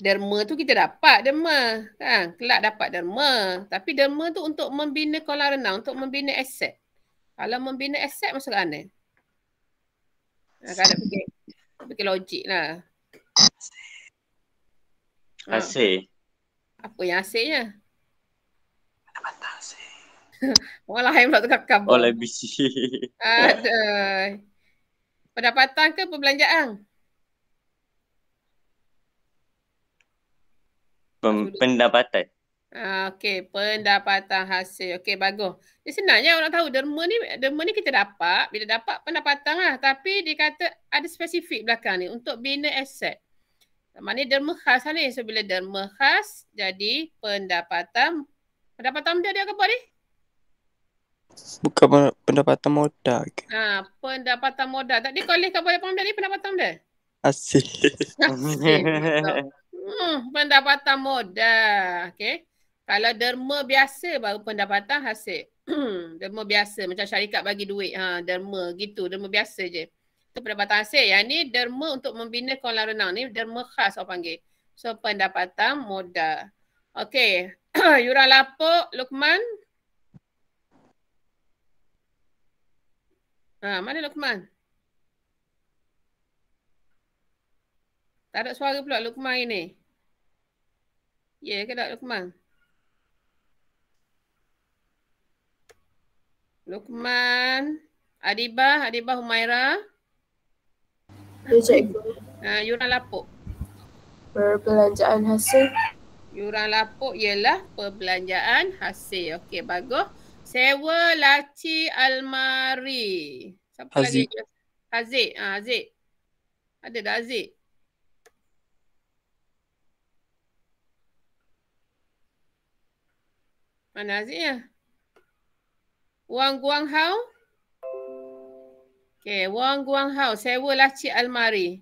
derma tu kita dapat derma kan kelak dapat derma tapi derma tu untuk membina kolam renang untuk membina aset kalau membina aset masuk mana ha, kalau fikir fikir logik lah asyik ha. apa yang asyiknya Walau *laughs* lain pula tu kakak. Oh, lebih. Aduh. Pendapatan ke perbelanjaan? Pem- pendapatan. Ah, okay, pendapatan hasil. Okay, bagus. Jadi sebenarnya orang tahu derma ni derma ni kita dapat. Bila dapat pendapatan lah. Tapi dia kata ada spesifik belakang ni untuk bina aset. Maknanya derma khas lah ni. So bila derma khas, jadi pendapatan. Pendapatan dia, dia apa ni? Bukan pendapatan modal ke? Ha, pendapatan modal. Tadi kau boleh kau boleh pendapatan dia? Asyik. *laughs* Asyik hmm, pendapatan modal. Okay. Kalau derma biasa baru pendapatan hasil. *clears throat* derma biasa macam syarikat bagi duit. Ha, derma gitu. Derma biasa je. Itu pendapatan hasil. Yang ni derma untuk membina kolam renang. Ni derma khas orang panggil. So pendapatan modal. Okay. *clears throat* Yura Lapok, Lukman. Ha, mana Lukman? Tak ada suara pula Lukman ini. Ya yeah, ke tak Lukman? Lukman, Adibah, Adibah Humaira. Ya, uh, Yuran Lapuk. Perbelanjaan hasil. Yuran Lapuk ialah perbelanjaan hasil. Okey, bagus. Sewa laci almari. Siapa Haziq. lagi? Haziq. Ha, Haziq. Ada tak Haziq? Mana Aziz ya? Wang Guang Hao? Okay, Wang Guang Hao. Sewa laci almari.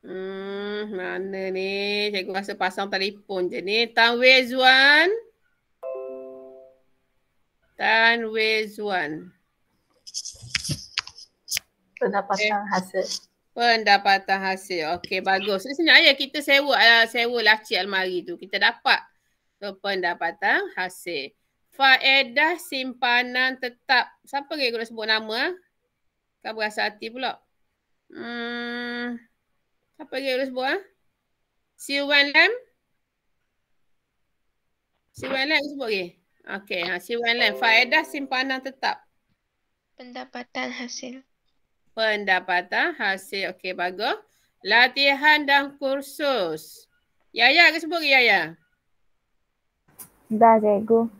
Hmm, mana ni? Cikgu rasa pasang telefon je ni. Tan Wei Zuan. Tan Wei Zuan. Sudah pasang eh. hasil. Pendapatan hasil. Okey, bagus. Jadi sebenarnya kita sewa uh, sewa laci almari tu. Kita dapat uh, pendapatan hasil. Faedah simpanan tetap. Siapa yang kena sebut nama? Ah? Kau berasa hati pula. Hmm, siapa yang kena sebut? Ha? Ah? Si Lam? Si Wan Lam sebut lagi? Okey, ha, si Lam. Faedah simpanan tetap. Pendapatan hasil pendapatan hasil. Okey, bagus. Latihan dan kursus. Yaya ke sebut ke Yaya? Dah, cikgu.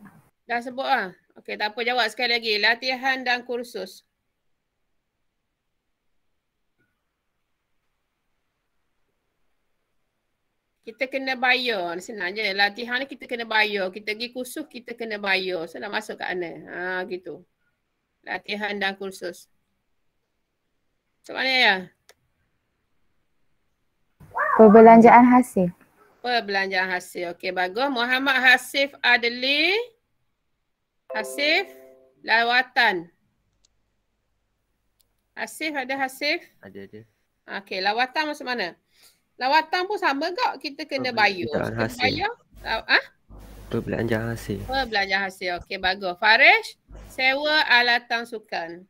Dah sebut lah. Okey, tak apa. Jawab sekali lagi. Latihan dan kursus. Kita kena bayar. Senang je. Latihan ni kita kena bayar. Kita pergi kursus, kita kena bayar. So, dah masuk kat mana? Ha, ah, gitu. Latihan dan kursus. Kursus. Macam mana ya? Perbelanjaan hasil. Perbelanjaan hasil. Okey bagus. Muhammad Hasif Adli. Hasif lawatan. Hasif ada Hasif? Ada ada. Okey lawatan macam mana? Lawatan pun sama gak kita kena bayar. Kena bayar. Ah, ah? Perbelanjaan hasil. Perbelanjaan hasil. Okey bagus. Farish sewa alatan sukan.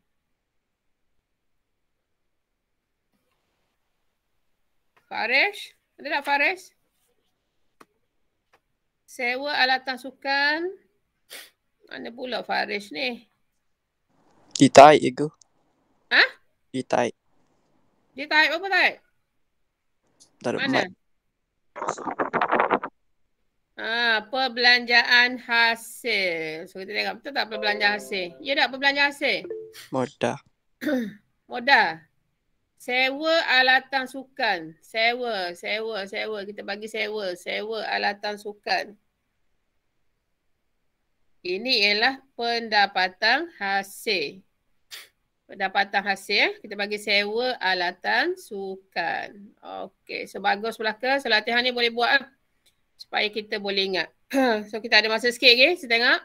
Faresh? Ada tak Faresh? Sewa alatan sukan. Mana pula Faresh ni? Ditai tarik ke? Ha? Ditai tarik. apa tarik? Tak ada Ah, ha, perbelanjaan hasil. So kita tengok betul tak perbelanjaan hasil? Ya tak perbelanjaan hasil? Modal. *coughs* Modal. Sewa alatan sukan. Sewa, sewa, sewa. Kita bagi sewa. Sewa alatan sukan. Ini ialah pendapatan hasil. Pendapatan hasil. Eh? Kita bagi sewa alatan sukan. Okey. So, bagus ke. So, latihan ni boleh buat lah. Supaya kita boleh ingat. *clears throat* so, kita ada masa sikit lagi. Kita tengok.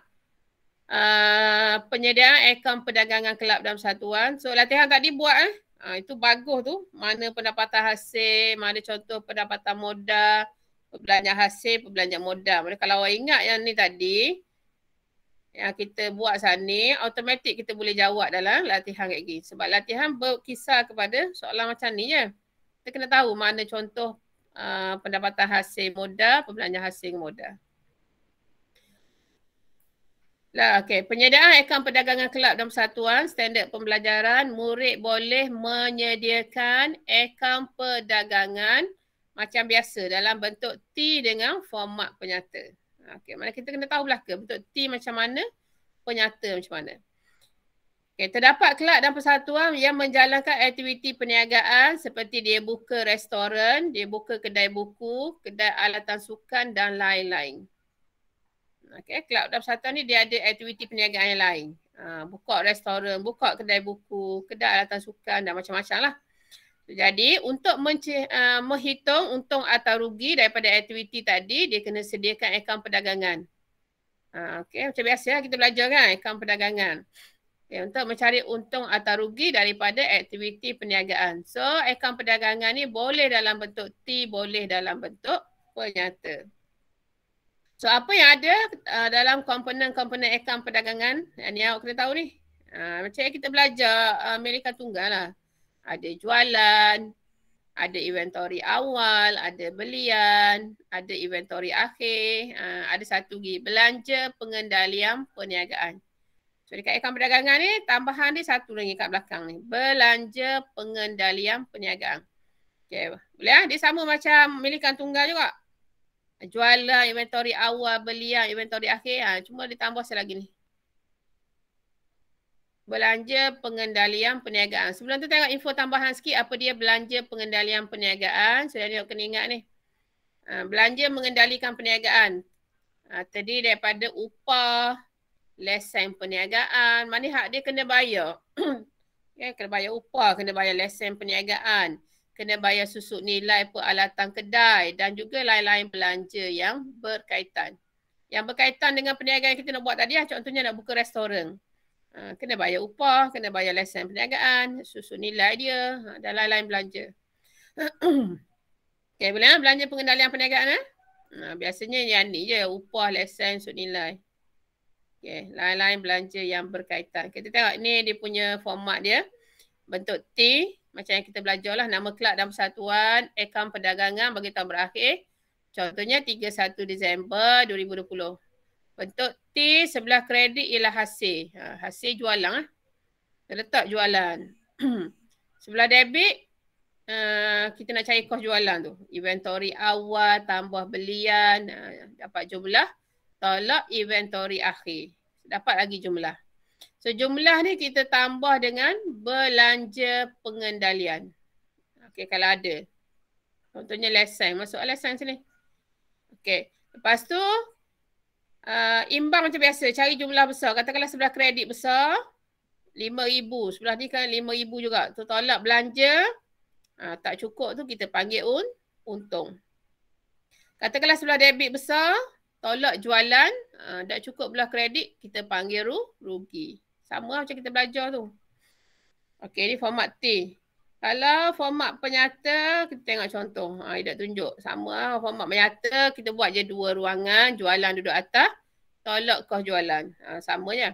Uh, penyediaan akaun perdagangan kelab dalam satuan. So, latihan tadi buat Eh. Ha, itu bagus tu. Mana pendapatan hasil, mana contoh pendapatan modal, perbelanjaan hasil, perbelanjaan modal. Mana kalau awak ingat yang ni tadi, yang kita buat sana, automatik kita boleh jawab dalam latihan kayak gini. Sebab latihan berkisar kepada soalan macam ni je. Kita kena tahu mana contoh uh, pendapatan hasil modal, perbelanjaan hasil modal lah okey penyediaan akaun perdagangan kelab dan persatuan standard pembelajaran murid boleh menyediakan akaun perdagangan macam biasa dalam bentuk T dengan format penyata Okay, mana kita kena tahu ke bentuk T macam mana penyata macam mana Okay, terdapat kelab dan persatuan yang menjalankan aktiviti perniagaan seperti dia buka restoran dia buka kedai buku kedai alatan sukan dan lain-lain Okay, Kelab Persatuan ni dia ada aktiviti perniagaan yang lain. Ha, buka restoran, buka kedai buku, kedai alatan sukan dan macam-macam lah. Jadi untuk menci- uh, menghitung untung atau rugi daripada aktiviti tadi, dia kena sediakan akaun perdagangan. Ha, okay, macam biasa lah kita belajar kan akaun perdagangan. Okay, untuk mencari untung atau rugi daripada aktiviti perniagaan. So akaun perdagangan ni boleh dalam bentuk T, boleh dalam bentuk penyata. So apa yang ada uh, dalam komponen-komponen akaun perdagangan yang awak kena tahu ni. Uh, macam kita belajar uh, Amerika Tunggal lah. Ada jualan, ada inventory awal, ada belian, ada inventory akhir, uh, ada satu lagi belanja pengendalian perniagaan. So dekat akaun perdagangan ni tambahan dia satu lagi kat belakang ni. Belanja pengendalian perniagaan. Okay. Boleh lah? Dia sama macam milikan tunggal juga. Jual lah inventory awal belian ah, inventory akhir ha. cuma ditambah saya lagi ni belanja pengendalian perniagaan sebelum tu tengok info tambahan sikit apa dia belanja pengendalian perniagaan saya so, kena ingat ni ah, belanja mengendalikan perniagaan ha. tadi daripada upah lesen perniagaan mana hak dia kena bayar *clears throat* ya, kena bayar upah kena bayar lesen perniagaan kena bayar susuk nilai peralatan kedai dan juga lain-lain belanja yang berkaitan. Yang berkaitan dengan perniagaan yang kita nak buat tadi lah, Contohnya nak buka restoran. Ha, kena bayar upah, kena bayar lesen perniagaan, susuk nilai dia ha, dan lain-lain belanja. *clears throat* okay, boleh lah belanja pengendalian perniagaan lah. Ha, biasanya yang ni je, upah, lesen, susuk nilai. Okay, lain-lain belanja yang berkaitan. Kita tengok ni dia punya format dia. Bentuk T, macam yang kita belajar lah nama kelab dan persatuan akaun perdagangan bagi tahun berakhir. Contohnya 31 Disember 2020. Bentuk T sebelah kredit ialah hasil. Ha, hasil jualan. Ha. Ah. Terletak jualan. *clears throat* sebelah debit uh, kita nak cari kos jualan tu. Inventory awal, tambah belian, uh, dapat jumlah. Tolak inventory akhir. Dapat lagi jumlah. So jumlah ni kita tambah dengan belanja pengendalian. Okey kalau ada. Contohnya lesen. Masuk lesen sini. Okey. Lepas tu uh, imbang macam biasa. Cari jumlah besar. Katakanlah sebelah kredit besar. lima ribu. Sebelah ni kan lima ribu juga. So tolak belanja. Uh, tak cukup tu kita panggil un, untung. Katakanlah sebelah debit besar. Tolak jualan. Uh, tak cukup belah kredit. Kita panggil ru, Rugi. Sama lah macam kita belajar tu. Okey, ni format T. Kalau format penyata, kita tengok contoh. Ha, dia tunjuk. Sama lah format penyata, kita buat je dua ruangan. Jualan duduk atas. Tolak kos jualan. Ha, sama je.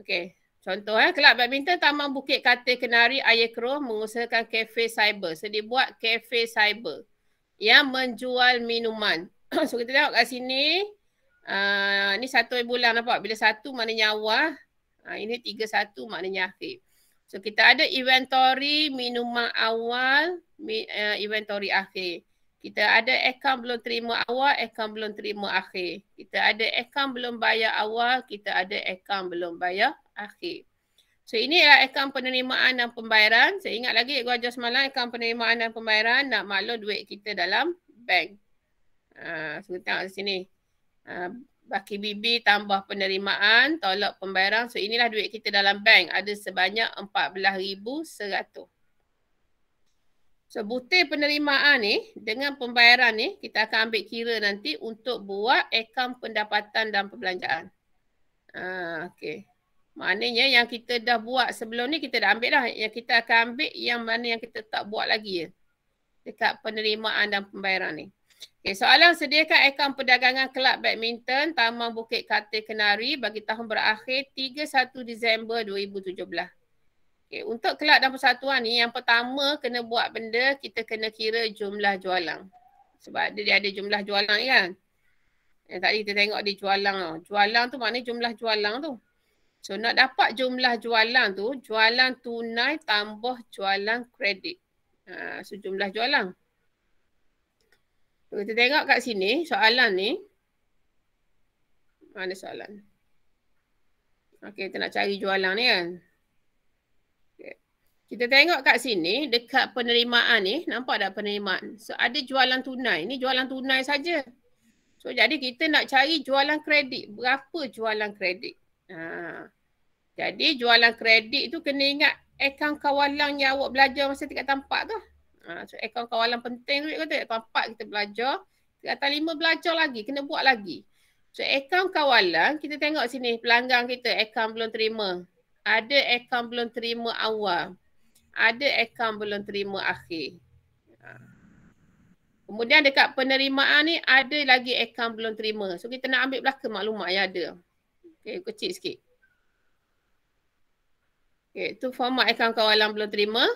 Okey. Contoh eh, kelab badminton Taman Bukit Katil Kenari Ayer Keroh mengusahakan kafe cyber. So, dia buat kafe cyber yang menjual minuman. *coughs* so, kita tengok kat sini. Uh, ni satu bulan nampak. Bila satu mana nyawa. Ha, ini tiga satu maknanya akhir. So kita ada inventory minuman awal, uh, inventory akhir. Kita ada akaun belum terima awal, akaun belum terima akhir. Kita ada akaun belum bayar awal, kita ada akaun belum bayar akhir. So ini adalah akaun penerimaan dan pembayaran. Saya ingat lagi gua ajar semalam akaun penerimaan dan pembayaran nak maklum duit kita dalam bank. Ah uh, sebut tengok sini. uh, Pakai bibi tambah penerimaan, tolak pembayaran. So inilah duit kita dalam bank ada sebanyak RM14,100. So butir penerimaan ni dengan pembayaran ni kita akan ambil kira nanti untuk buat akaun pendapatan dan perbelanjaan. Ah, ha, okay. Maknanya yang kita dah buat sebelum ni kita dah ambil dah. Yang kita akan ambil yang mana yang kita tak buat lagi ya. Dekat penerimaan dan pembayaran ni. Okay, soalan sediakan akaun perdagangan Kelab Badminton Taman Bukit Katil Kenari bagi tahun berakhir 31 Disember 2017. Okay, untuk kelab dan persatuan ni yang pertama kena buat benda kita kena kira jumlah jualan. Sebab dia, dia ada jumlah jualan kan. Yang eh, tadi kita tengok dia jualan. Jualan tu maknanya jumlah jualan tu. So nak dapat jumlah jualan tu, jualan tunai tambah jualan kredit. Ha, so jumlah jualan. Kita tengok kat sini soalan ni. Mana ah, soalan? Okay, kita nak cari jualan ni kan. Okay. Kita tengok kat sini dekat penerimaan ni, nampak tak penerimaan? So ada jualan tunai. Ni jualan tunai saja. So jadi kita nak cari jualan kredit. Berapa jualan kredit? Ha. Jadi jualan kredit tu kena ingat akaun kawalan yang awak belajar masa dekat tempat tu. Ha, so akaun kawalan penting tu dia kata akaun 4 kita belajar atas lima belajar lagi kena buat lagi So akaun kawalan kita tengok sini pelanggan kita akaun belum terima Ada akaun belum terima awal Ada akaun belum terima akhir ha. Kemudian dekat penerimaan ni ada lagi akaun belum terima So kita nak ambil belakang maklumat yang ada Okay kecil sikit Okay, tu format akaun kawalan belum terima.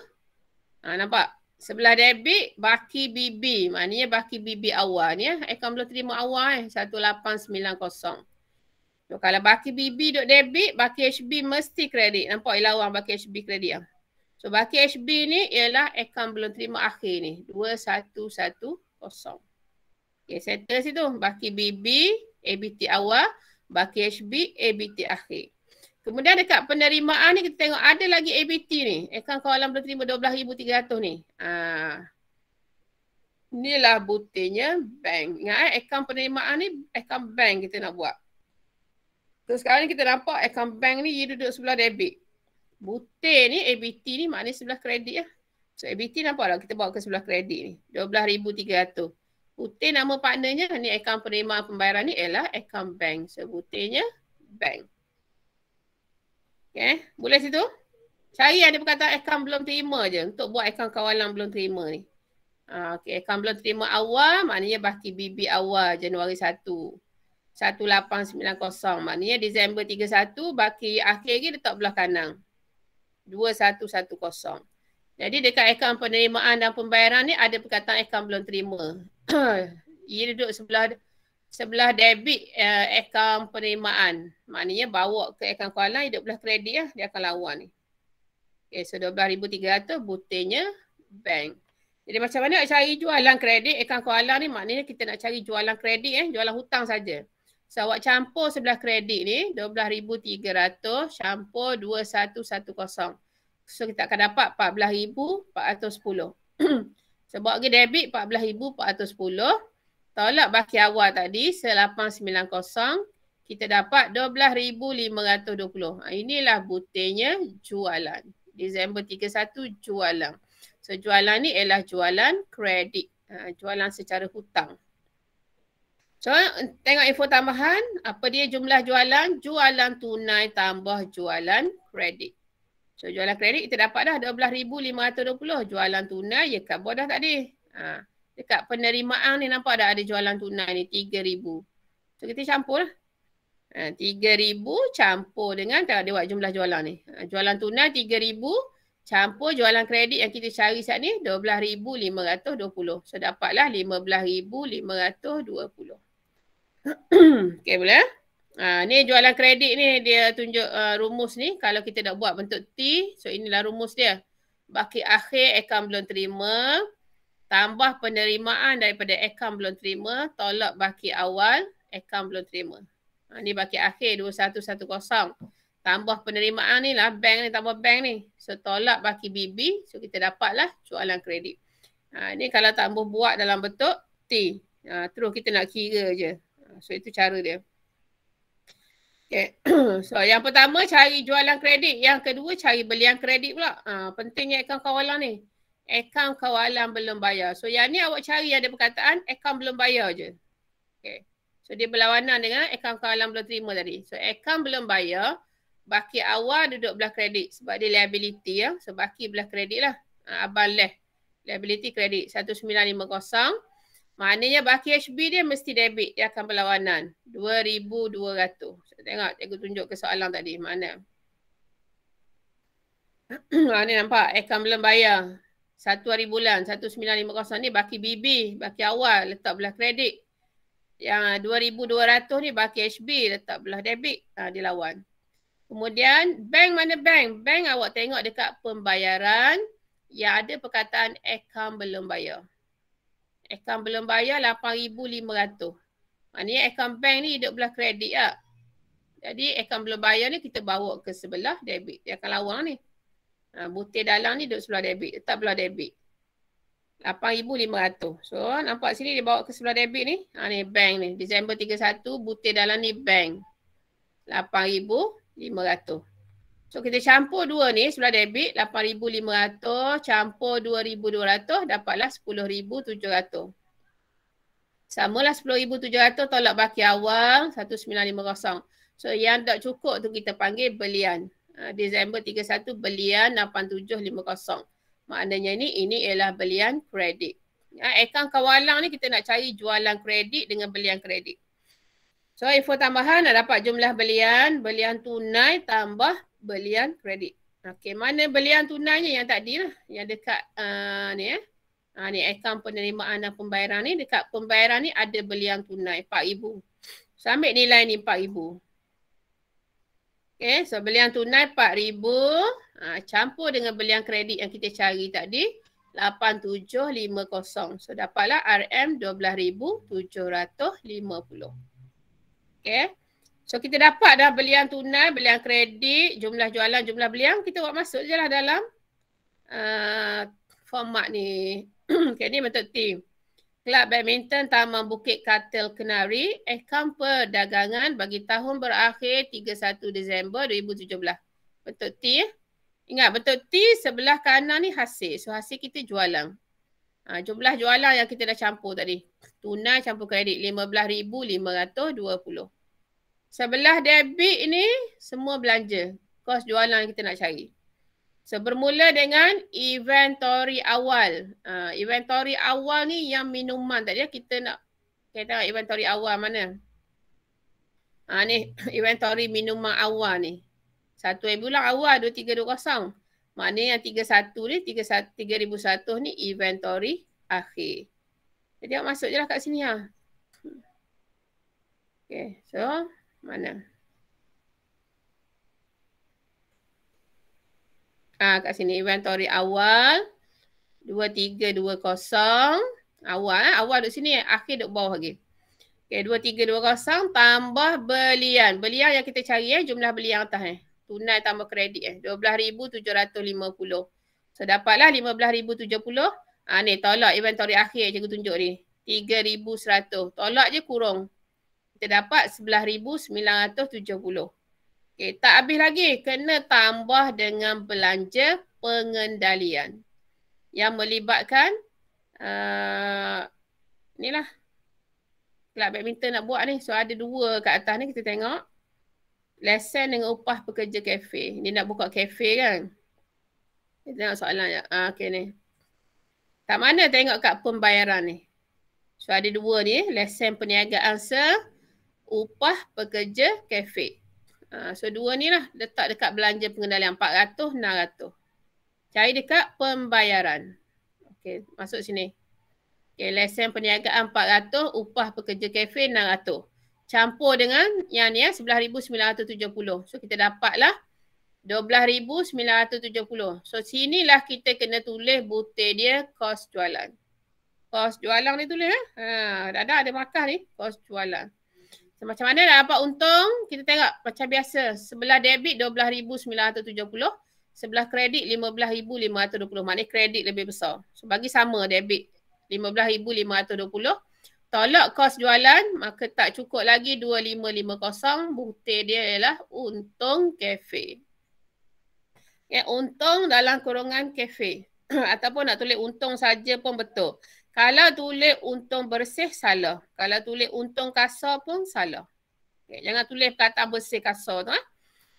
Ha, nampak? Sebelah debit, baki BB. Maknanya baki BB awal ni ya. Akaun belum terima awal eh. 1890. So, kalau baki BB duk debit, baki HB mesti kredit. Nampak ialah orang baki HB kredit lah. So baki HB ni ialah akaun eh, belum terima akhir ni. 2110. Okay, settle situ. Baki BB, ABT awal. Baki HB, ABT akhir. Kemudian dekat penerimaan ni kita tengok ada lagi ABT ni. Akaun kawalan boleh terima 12,300 ni. Uh, inilah butinya bank. Ingat eh, akaun penerimaan ni akaun bank kita nak buat. So sekarang ni kita nampak akaun bank ni dia duduk sebelah debit. Butir ni ABT ni maknanya sebelah kredit lah. So ABT nampak lah kita bawa ke sebelah kredit ni. 12,300. Butir nama partnernya ni akaun penerimaan pembayaran ni ialah akaun bank. So butirnya bank. Okay. Eh, boleh situ? Saya lah ada perkataan akaun belum terima je untuk buat akaun kawalan belum terima ni. Ah, okay. Akaun belum terima awal maknanya baki BB awal Januari 1. 1890 maknanya Disember 31 baki akhir lagi letak belah kanan. 2110. Jadi dekat akaun penerimaan dan pembayaran ni ada perkataan akaun belum terima. *clears throat* Ia duduk sebelah sebelah debit uh, akaun penerimaan. Maknanya bawa ke akaun kewangan hidup belah kredit lah. Dia akan lawan ni. Okay, so 12,300 butirnya bank. Jadi macam mana nak cari jualan kredit akaun kewangan ni maknanya kita nak cari jualan kredit eh. Jualan hutang saja. So awak campur sebelah kredit ni 12,300 campur 2110. So kita akan dapat 14,410. Sebab *clears throat* so, ke debit 14,410 tolak baki awal tadi 8.90 kita dapat 12,520. Ha, inilah butirnya jualan. Disember 31 jualan. So jualan ni ialah jualan kredit. Ha, jualan secara hutang. So tengok info tambahan. Apa dia jumlah jualan? Jualan tunai tambah jualan kredit. So jualan kredit kita dapat dah 12,520. Jualan tunai ya kabur dah tadi. Haa dekat penerimaan ni nampak ada ada jualan tunai ni 3000. So kita campur lah. Ha, 3000 campur dengan tak ada buat jumlah jualan ni. Ha, jualan tunai 3000 campur jualan kredit yang kita cari saat ni 12520. So dapatlah 15520. *clears throat* Okay boleh? Ha, ni jualan kredit ni dia tunjuk uh, rumus ni kalau kita dah buat bentuk T so inilah rumus dia. Baki akhir akaun belum terima, tambah penerimaan daripada akaun belum terima, tolak baki awal, akaun belum terima. Ha, ni baki akhir 2110. Tambah penerimaan ni lah, bank ni tambah bank ni. So tolak baki BB, so kita lah jualan kredit. Ha, ni kalau tambah buat dalam bentuk T. Ha, terus kita nak kira je. Ha, so itu cara dia. Okay. *coughs* so yang pertama cari jualan kredit. Yang kedua cari belian kredit pula. Ha, pentingnya akaun kawalan ni akaun kawalan belum bayar. So yang ni awak cari ada perkataan akaun belum bayar je. Okay. So dia berlawanan dengan akaun kawalan belum terima tadi. So akaun belum bayar, baki awal duduk belah kredit sebab dia liability ya. So baki belah kredit lah. Ha, abang leh, Liability kredit 1950. Maknanya baki HB dia mesti debit. Dia akan berlawanan. 2200. Saya tengok. Cikgu tunjuk ke soalan tadi. Mana? ha, *clears throat* ni nampak. Akaun belum bayar. Satu hari bulan, satu sembilan lima 1950 ni baki BB, baki awal, letak belah kredit. Yang dua dua ribu ratus ni baki HB, letak belah debit, ha, dia lawan. Kemudian bank mana bank? Bank awak tengok dekat pembayaran yang ada perkataan akaun belum bayar. Akaun belum bayar lapan ribu lima ratus. Maknanya akaun bank ni hidup belah kredit lah. Jadi akaun belum bayar ni kita bawa ke sebelah debit. Dia akan lawan ni. Ah, butir dalam ni duduk sebelah debit, letak sebelah debit. 8500. So nampak sini dia bawa ke sebelah debit ni. Ha ni bank ni. Disember 31 butir dalam ni bank. 8500. So kita campur dua ni sebelah debit 8500 campur 2200 dapatlah 10700. Samalah 10700 tolak baki awal 1950. So yang tak cukup tu kita panggil belian. Ah, Disember 31 belian 8750. Maknanya ni ini ialah belian kredit. Ya, akaun kawalang ni kita nak cari jualan kredit dengan belian kredit. So info tambahan nak dapat jumlah belian, belian tunai tambah belian kredit. Okey, mana belian tunainya yang tadi lah. Yang dekat uh, ni eh. Ha, ni akaun penerimaan dan pembayaran ni. Dekat pembayaran ni ada belian tunai RM4,000. So ambil nilai ni RM4,000. Okay, so belian tunai RM4,000 ha, campur dengan belian kredit yang kita cari tadi RM8,750. So dapatlah RM12,750. Okay. So kita dapat dah belian tunai, belian kredit, jumlah jualan, jumlah belian. Kita buat masuk je lah dalam uh, format ni. *clears throat* okay, ni metode team. Kelab badminton Taman Bukit Katil Kenari ekam perdagangan bagi tahun berakhir 31 Disember 2017. betul T ya. Ingat bentuk T sebelah kanan ni hasil. So hasil kita jualan. Ha, jumlah jualan yang kita dah campur tadi. Tunai campur kredit RM15,520. Sebelah debit ni semua belanja. Kos jualan kita nak cari. So bermula dengan inventory awal. Uh, inventory awal ni yang minuman tadi ya, kita nak kita tengok inventory awal mana. Ha uh, ni *coughs* inventory minuman awal ni. Satu ribu lah awal dua tiga dua kosong. Maknanya yang tiga satu ni tiga satu tiga ribu satu ni inventory akhir. Jadi masuk je lah kat sini ha. Hmm. Okay so mana. Ah, kat sini event tori awal 2320 awal eh? awal duduk sini akhir duduk bawah lagi. Okey 2320 tambah belian. Belian yang kita cari eh jumlah belian atas eh. Tunai tambah kredit eh 12750. So dapatlah 15070. Ah ha, ni tolak inventory akhir cikgu tunjuk ni. 3100. Tolak je kurung. Kita dapat 11970. Okay, tak habis lagi. Kena tambah dengan belanja pengendalian. Yang melibatkan uh, inilah. Kelab badminton nak buat ni. So ada dua kat atas ni kita tengok. Lesen dengan upah pekerja kafe. Dia nak buka kafe kan? Kita tengok soalan je. Uh, ah, okay ni. Kat mana tengok kat pembayaran ni? So ada dua ni. Lesen perniagaan se upah pekerja kafe. Ah, so dua ni lah letak dekat belanja pengendalian 400, 600. Cari dekat pembayaran. Okay masuk sini. Okay lesen perniagaan 400, upah pekerja kafe 600. Campur dengan yang ni ya eh, 11,970. So kita dapat lah 12,970. So sinilah kita kena tulis butir dia kos jualan. Kos jualan ni tulis eh. Ha, dah ada markah ni kos jualan. So, macam mana dah dapat untung? Kita tengok macam biasa. Sebelah debit RM12,970. Sebelah kredit RM15,520. Maknanya kredit lebih besar. So bagi sama debit RM15,520. Tolak kos jualan maka tak cukup lagi RM2,550. Bukti dia ialah untung kafe. Ya untung dalam kurungan kafe. *clears throat* Ataupun nak tulis untung saja pun betul. Kalau tulis untung bersih salah. Kalau tulis untung kasar pun salah. Okay. Jangan tulis kata bersih kasar tu. Eh?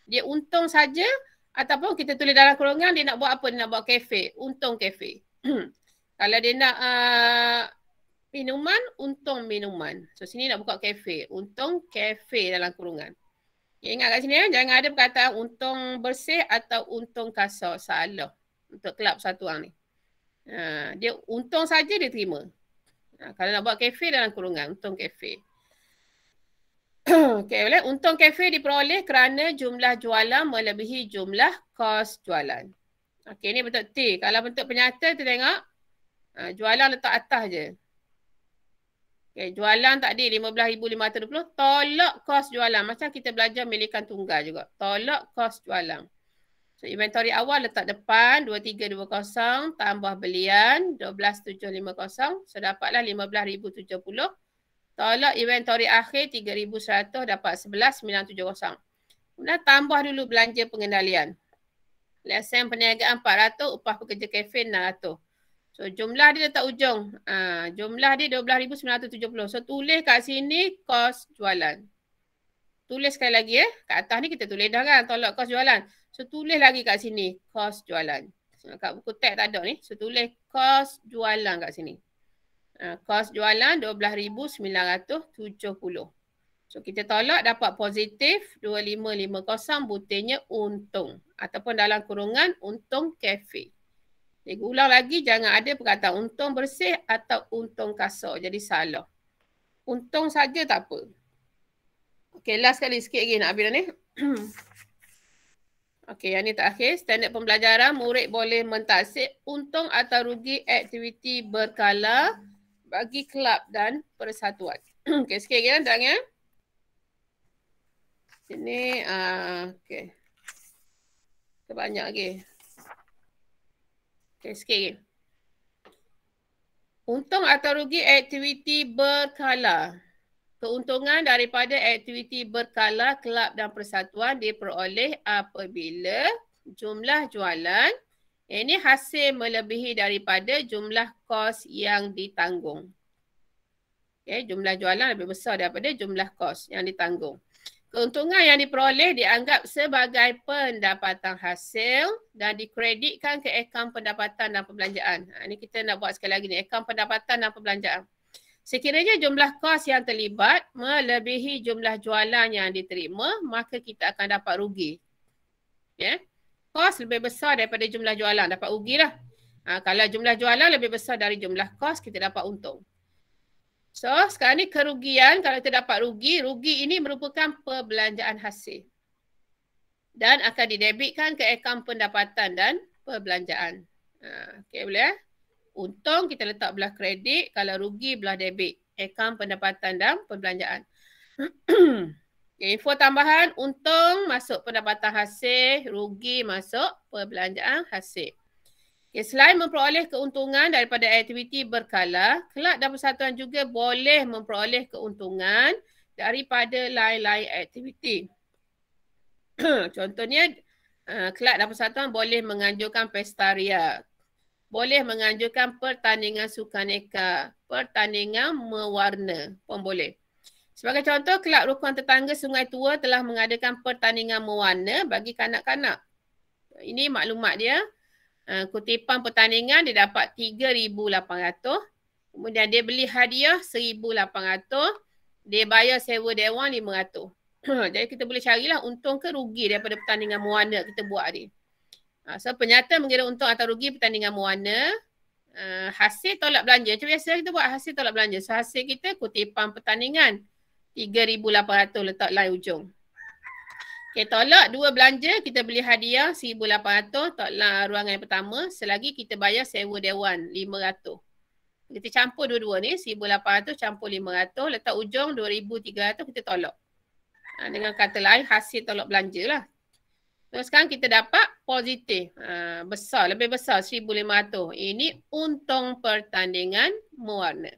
Dia untung saja ataupun kita tulis dalam kurungan dia nak buat apa? Dia nak buat kafe. Untung kafe. *clears throat* kalau dia nak uh, minuman, untung minuman. So sini nak buka kafe. Untung kafe dalam kurungan. Okay, ingat kat sini ya. Jangan ada perkataan untung bersih atau untung kasar. Salah. Untuk kelab satu orang ni. Ha, dia untung saja dia terima. Ha, kalau nak buat kafe dalam kurungan, untung kafe. *coughs* okay, boleh? Untung kafe diperoleh kerana jumlah jualan melebihi jumlah kos jualan. Okay, ni bentuk T. Kalau bentuk penyata, kita tengok. Ha, jualan letak atas je. Okay, jualan tak tadi RM15,520, tolak kos jualan. Macam kita belajar milikan tunggal juga. Tolak kos jualan. So inventory awal letak depan 2320 tambah belian 12750 so dapatlah 15070. Tolak inventory akhir 3100 dapat 11970. Kemudian tambah dulu belanja pengendalian. Lesen perniagaan 400, upah pekerja kafe 600. So jumlah dia letak ujung. Ha, jumlah dia 12970. So tulis kat sini kos jualan. Tulis sekali lagi ya. Eh. Kat atas ni kita tulis dah kan tolak kos jualan. So tulis lagi kat sini kos jualan. So, kat buku tag tak ada ni. So tulis kos jualan kat sini. Uh, kos jualan 12,970. So kita tolak dapat positif 2550 butirnya untung. Ataupun dalam kurungan untung kafe. Cikgu ulang lagi jangan ada perkataan untung bersih atau untung kasar. Jadi salah. Untung saja tak apa. Okay last kali sikit lagi nak habis ni. *clears throat* Okey, yang ni tak akhir. Standard pembelajaran, murid boleh mentaksir untung atau rugi aktiviti berkala bagi kelab dan persatuan. *clears throat* Okey, sikit lagi kan, Dang, ya. Sini, uh, okey. Terbanyak lagi. Okey, sikit lagi. Untung atau rugi aktiviti berkala. Keuntungan daripada aktiviti berkala, kelab dan persatuan diperoleh apabila jumlah jualan ini hasil melebihi daripada jumlah kos yang ditanggung. Okay, jumlah jualan lebih besar daripada jumlah kos yang ditanggung. Keuntungan yang diperoleh dianggap sebagai pendapatan hasil dan dikreditkan ke akaun pendapatan dan perbelanjaan. Ha, ini kita nak buat sekali lagi ni, akaun pendapatan dan perbelanjaan. Sekiranya jumlah kos yang terlibat melebihi jumlah jualan yang diterima, maka kita akan dapat rugi. Ya. Yeah. Kos lebih besar daripada jumlah jualan, dapat rugilah. Ha, kalau jumlah jualan lebih besar dari jumlah kos, kita dapat untung. So, sekarang ni kerugian, kalau kita dapat rugi, rugi ini merupakan perbelanjaan hasil. Dan akan didebitkan ke akaun pendapatan dan perbelanjaan. Ha, okay, boleh ya? Eh? Untung kita letak belah kredit, kalau rugi belah debit. Akaun pendapatan dan perbelanjaan. *clears throat* Info tambahan, untung masuk pendapatan hasil, rugi masuk perbelanjaan hasil. Okay, selain memperoleh keuntungan daripada aktiviti berkala, kelak dan persatuan juga boleh memperoleh keuntungan daripada lain-lain aktiviti. *clears throat* Contohnya, eh, kelab dan persatuan boleh menganjurkan pesta ria boleh mengajukan pertandingan sukaneka, pertandingan mewarna pun boleh. Sebagai contoh, Kelab Rukun Tetangga Sungai Tua telah mengadakan pertandingan mewarna bagi kanak-kanak. Ini maklumat dia. Eh, kutipan pertandingan dia dapat RM3,800. Kemudian dia beli hadiah RM1,800. Dia bayar sewa dewan RM500. *clears throat* Jadi kita boleh carilah untung ke rugi daripada pertandingan mewarna kita buat ni. Ha, so penyata mengira untung atau rugi pertandingan Moana. Uh, hasil tolak belanja. Macam biasa kita buat hasil tolak belanja. So hasil kita kutipan pertandingan. 3,800 letak line ujung. Okay, tolak dua belanja kita beli hadiah 1,800 tolak ruangan yang pertama selagi kita bayar sewa dewan 500. Kita campur dua-dua ni 1,800 campur 500 letak ujung 2,300 kita tolak. Ha, dengan kata lain hasil tolak belanja lah. Dan sekarang kita dapat positif. Ha, besar, lebih besar 1500. Ini untung pertandingan mewarna.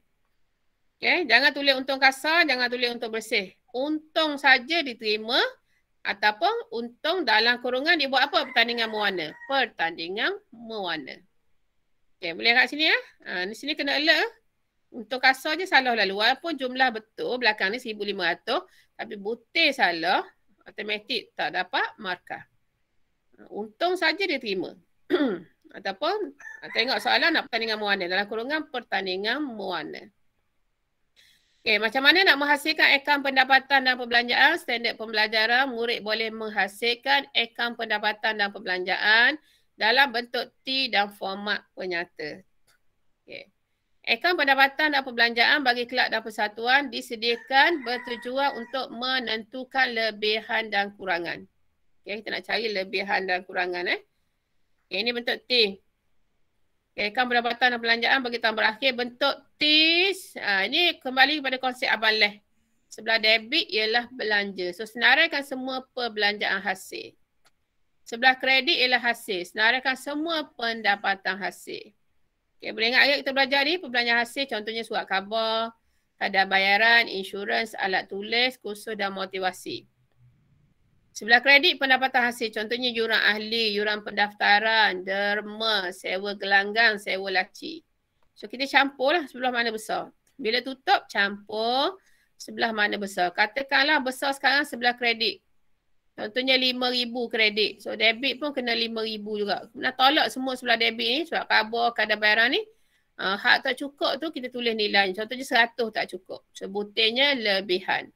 Okay. Jangan tulis untung kasar, jangan tulis untung bersih. Untung saja diterima ataupun untung dalam kurungan dia buat apa pertandingan mewarna? Pertandingan mewarna. Okay, boleh kat sini ya? Ha, di sini kena alert. Eh. Untuk kasar je salah lalu. Walaupun jumlah betul belakang ni 1500 tapi butir salah. Automatik tak dapat markah untung saja dia terima. *clears throat* Ataupun ah, tengok soalan nak pertandingan Moana dalam kurungan pertandingan Moana. Okay, macam mana nak menghasilkan akaun pendapatan dan perbelanjaan? Standard pembelajaran, murid boleh menghasilkan akaun pendapatan dan perbelanjaan dalam bentuk T dan format penyata. Okay, Akaun pendapatan dan perbelanjaan bagi kelab dan persatuan disediakan bertujuan untuk menentukan lebihan dan kurangan. Okay, kita nak cari lebihan dan kurangan eh. Okay, ini bentuk T. Okay, kan pendapatan dan belanjaan bagi tahun berakhir bentuk T. Ha, ini kembali kepada konsep Abang Leh. Sebelah debit ialah belanja. So, senaraikan semua perbelanjaan hasil. Sebelah kredit ialah hasil. Senaraikan semua pendapatan hasil. Okay, boleh ingat kita belajar ni perbelanjaan hasil. Contohnya surat khabar, kadar bayaran, insurans, alat tulis, kursus dan motivasi. Sebelah kredit pendapatan hasil contohnya yuran ahli, yuran pendaftaran, derma, sewa gelanggang, sewa laci. So kita campur lah sebelah mana besar. Bila tutup campur sebelah mana besar. Katakanlah besar sekarang sebelah kredit. Contohnya RM5,000 kredit. So debit pun kena RM5,000 juga. Nak tolak semua sebelah debit ni sebab kabur kadar bayaran ni. Uh, hak tak cukup tu kita tulis nilai. Contohnya RM100 tak cukup. Sebutannya so, lebihan.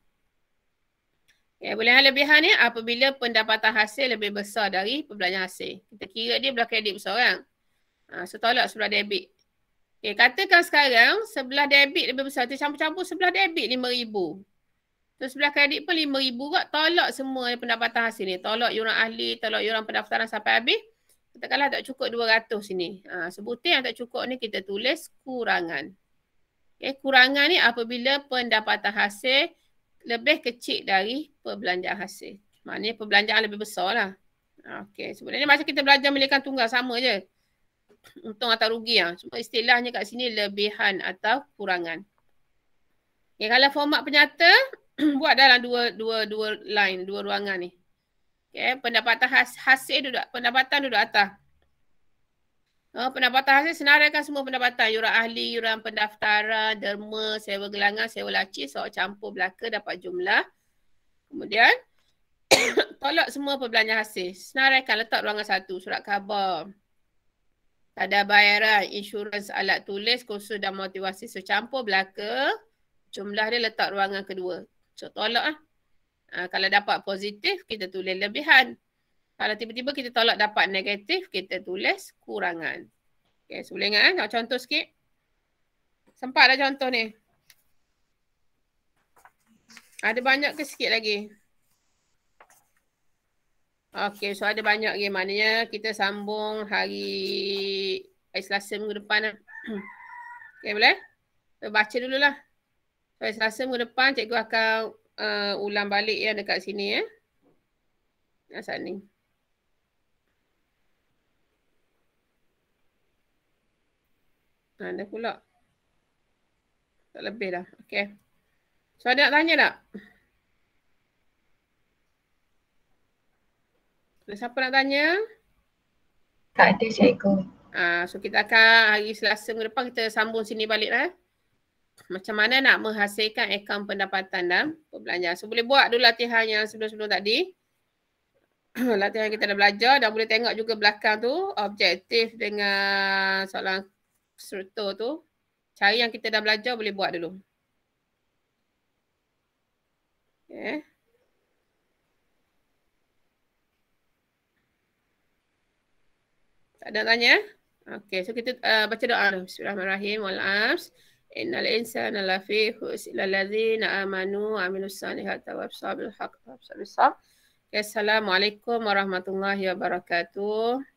Ya, lebih lebihan ni apabila pendapatan hasil lebih besar dari perbelanjaan hasil. Kita kira dia belah kredit besar kan? Ha, so tolak sebelah debit. Okay, katakan sekarang sebelah debit lebih besar. Tercampur-campur campur sebelah debit RM5,000. Terus sebelah kredit pun RM5,000 kot tolak semua pendapatan hasil ni. Tolak yuran ahli, tolak yuran pendaftaran sampai habis. Kita kalah tak cukup RM200 sini. Ha, sebutin yang tak cukup ni kita tulis kurangan. Okay, kurangan ni apabila pendapatan hasil lebih kecil dari perbelanjaan hasil. Maknanya perbelanjaan lebih besar lah. Okay. Sebenarnya masa kita belajar milikan tunggal sama je. Untung atau rugi lah. Cuma istilahnya kat sini lebihan atau kurangan. Okay, kalau format penyata, *clears throat* buat dalam dua dua dua line, dua ruangan ni. Okay, pendapatan hasil duduk, pendapatan duduk atas. Uh, pendapatan hasil senaraikan semua pendapatan. Yuran ahli, yuran pendaftaran, derma, sewa gelangan, sewa laci, so campur belaka dapat jumlah. Kemudian, *coughs* tolak semua perbelanjaan hasil. Senaraikan, letak ruangan satu, surat khabar. Ada bayaran, insurans alat tulis, kursus dan motivasi campur belaka. Jumlah dia letak ruangan kedua. So, tolak lah. Uh, kalau dapat positif, kita tulis lebihan. Kalau tiba-tiba kita tolak dapat negatif, kita tulis kurangan. Okay, so boleh ingat kan? Nak contoh sikit. Sempat dah contoh ni. Ada banyak ke sikit lagi? Okay, so ada banyak lagi. Maknanya kita sambung hari Selasa minggu depan. Eh? *clears throat* okay, boleh? So, baca dululah. So, Selasa minggu depan, cikgu akan uh, ulang balik ya dekat sini. Eh? Nak ni. Ha, dah pula. Tak lebih dah. Okay. So ada nak tanya tak? Ada siapa nak tanya? Tak ada cikgu. Ha, so kita akan hari Selasa minggu depan kita sambung sini balik lah. Eh? Macam mana nak menghasilkan akaun pendapatan dan perbelanjaan. So boleh buat dulu latihan yang sebelum-sebelum tadi. *clears throat* latihan kita dah belajar dan boleh tengok juga belakang tu objektif dengan soalan serta tu cari yang kita dah belajar boleh buat dulu. Okay. Eh? Tak ada tanya? Okay, so kita uh, baca doa. Bismillahirrahmanirrahim. Wal'abs. Innal insana lafi husila lazina amanu aminu sanihat tawab sahabil haq. Assalamualaikum warahmatullahi wabarakatuh.